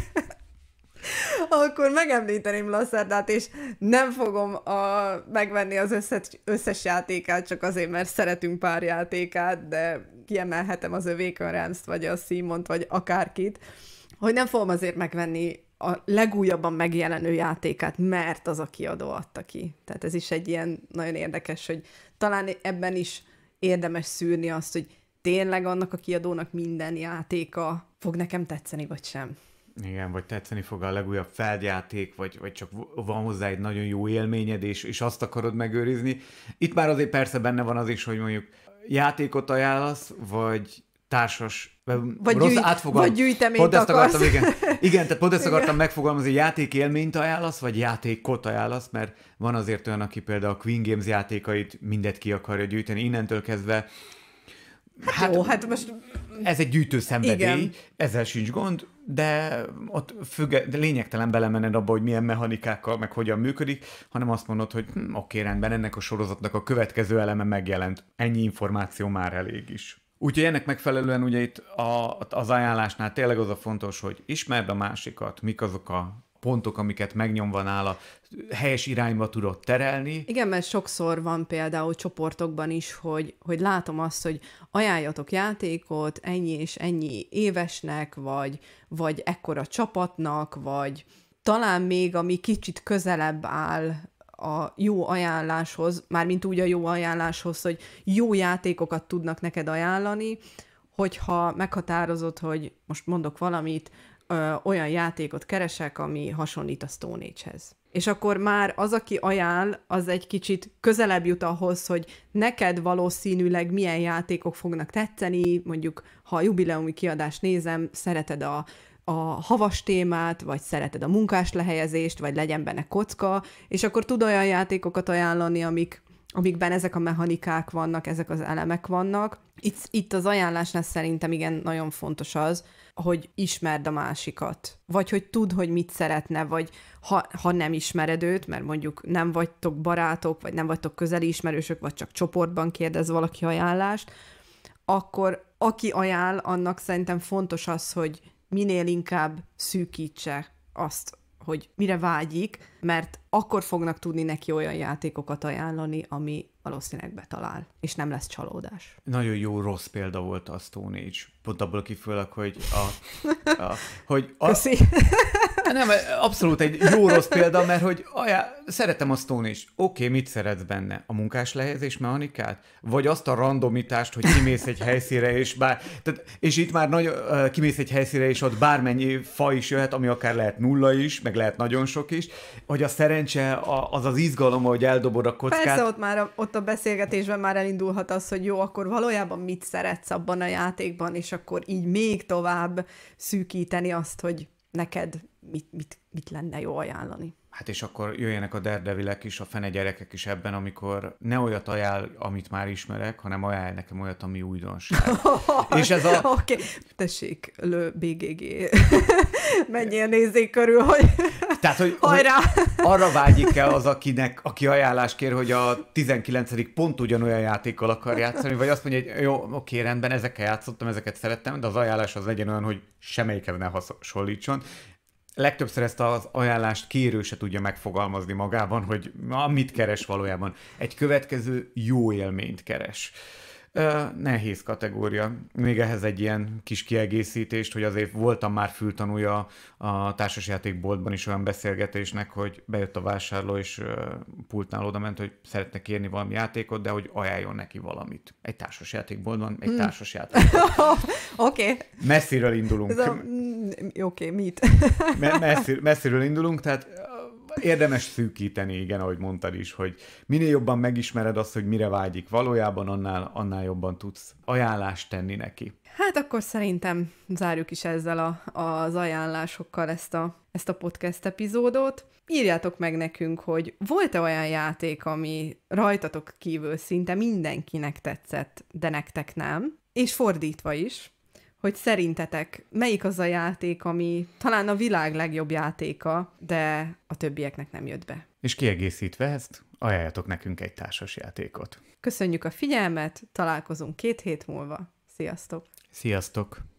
akkor megemlíteném Lasszardát, és nem fogom a, megvenni az összes, összes játékát, csak azért, mert szeretünk pár játékát, de kiemelhetem az övékön Ramst, vagy a Simont, vagy akárkit, hogy nem fogom azért megvenni a legújabban megjelenő játékát, mert az a kiadó adta ki. Tehát ez is egy ilyen nagyon érdekes, hogy talán ebben is érdemes szűrni azt, hogy tényleg annak a kiadónak minden játéka fog nekem tetszeni, vagy sem. Igen, vagy tetszeni fog a legújabb feldjáték, vagy, vagy csak van hozzá egy nagyon jó élményed, és, és azt akarod megőrizni. Itt már azért persze benne van az is, hogy mondjuk játékot ajánlasz, vagy társas, vagy rossz gyűjt, átfogal... Vagy gyűjteményt pont ezt akarsz. akartam, igen. igen, tehát pont ezt igen. akartam megfogalmazni, játékélményt ajánlasz, vagy játékot ajánlasz, mert van azért olyan, aki például a Queen Games játékait mindet ki akarja gyűjteni, innentől kezdve Hát, hát, jó, hát most ez egy gyűjtő szenvedély, Igen. ezzel sincs gond, de ott függe, de lényegtelen belemened abba, hogy milyen mechanikákkal, meg hogyan működik, hanem azt mondod, hogy hm, oké, rendben, ennek a sorozatnak a következő eleme megjelent. Ennyi információ már elég is. Úgyhogy ennek megfelelően ugye itt a, az ajánlásnál tényleg az a fontos, hogy ismerd a másikat, mik azok a pontok, amiket megnyomva nála helyes irányba tudod terelni. Igen, mert sokszor van például csoportokban is, hogy, hogy látom azt, hogy ajánljatok játékot ennyi és ennyi évesnek, vagy, vagy ekkora csapatnak, vagy talán még ami kicsit közelebb áll a jó ajánláshoz, mármint úgy a jó ajánláshoz, hogy jó játékokat tudnak neked ajánlani, hogyha meghatározod, hogy most mondok valamit, ö, olyan játékot keresek, ami hasonlít a Stone Age-hez. És akkor már az, aki ajánl, az egy kicsit közelebb jut ahhoz, hogy neked valószínűleg milyen játékok fognak tetszeni, mondjuk ha a jubileumi kiadást nézem, szereted a, a havas témát, vagy szereted a munkás lehelyezést, vagy legyen benne kocka, és akkor tud olyan játékokat ajánlani, amik, amikben ezek a mechanikák vannak, ezek az elemek vannak. Itt, itt az ajánlásnál szerintem igen nagyon fontos az, hogy ismerd a másikat, vagy hogy tud, hogy mit szeretne, vagy ha, ha nem ismered őt, mert mondjuk nem vagytok barátok, vagy nem vagytok közeli ismerősök, vagy csak csoportban kérdez valaki ajánlást, akkor aki ajánl, annak szerintem fontos az, hogy minél inkább szűkítse azt, hogy mire vágyik, mert akkor fognak tudni neki olyan játékokat ajánlani, ami valószínűleg betalál, és nem lesz csalódás. Nagyon jó rossz példa volt a Stone Age. Pont abból kifőleg, hogy a, a hogy a, Hát nem, abszolút egy jó-rossz példa, mert hogy ajá, szeretem a Stone is. Oké, okay, mit szeretsz benne? A munkás lehelyezés mechanikát? Vagy azt a randomitást, hogy kimész egy helyszíre, és bár... Tehát, és itt már nagy, uh, kimész egy helyszíre, és ott bármennyi fa is jöhet, ami akár lehet nulla is, meg lehet nagyon sok is. Hogy a szerencse, a, az az izgalom, hogy eldobod a kockát. Persze, ott már a, ott a beszélgetésben már elindulhat az, hogy jó, akkor valójában mit szeretsz abban a játékban, és akkor így még tovább szűkíteni azt, hogy neked mit, mit, mit lenne jó ajánlani. Hát és akkor jöjjenek a derdevilek is, a fene gyerekek is ebben, amikor ne olyat ajánl, amit már ismerek, hanem ajánl nekem olyat, ami újdonság. és ez a... Oké, okay. tessék, lő BGG. Menjél, nézzék körül, hogy Tehát, hogy, Hajrá! hogy arra vágyik el az, akinek, aki ajánlás kér, hogy a 19. pont ugyanolyan játékkal akar játszani, vagy azt mondja, hogy jó, oké, rendben, ezekkel játszottam, ezeket szerettem, de az ajánlás az legyen olyan, hogy semmelyikhez ne hasonlítson legtöbbször ezt az ajánlást kérő se tudja megfogalmazni magában, hogy amit keres valójában. Egy következő jó élményt keres nehéz kategória. Még ehhez egy ilyen kis kiegészítést, hogy azért voltam már fültanúja a társasjátékboltban is olyan beszélgetésnek, hogy bejött a vásárló, és pultnál oda ment, hogy szeretne kérni valami játékot, de hogy ajánljon neki valamit. Egy társasjátékboltban, egy mm. társasjáték. Oké. okay. Messziről indulunk. Oké, okay, mit? messzir- messziről indulunk, tehát érdemes szűkíteni, igen, ahogy mondtad is, hogy minél jobban megismered azt, hogy mire vágyik valójában, annál, annál jobban tudsz ajánlást tenni neki. Hát akkor szerintem zárjuk is ezzel a, az ajánlásokkal ezt a, ezt a podcast epizódot. Írjátok meg nekünk, hogy volt-e olyan játék, ami rajtatok kívül szinte mindenkinek tetszett, de nektek nem, és fordítva is, hogy szerintetek melyik az a játék, ami talán a világ legjobb játéka, de a többieknek nem jött be. És kiegészítve ezt, ajánljatok nekünk egy társas játékot. Köszönjük a figyelmet, találkozunk két hét múlva. Sziasztok! Sziasztok!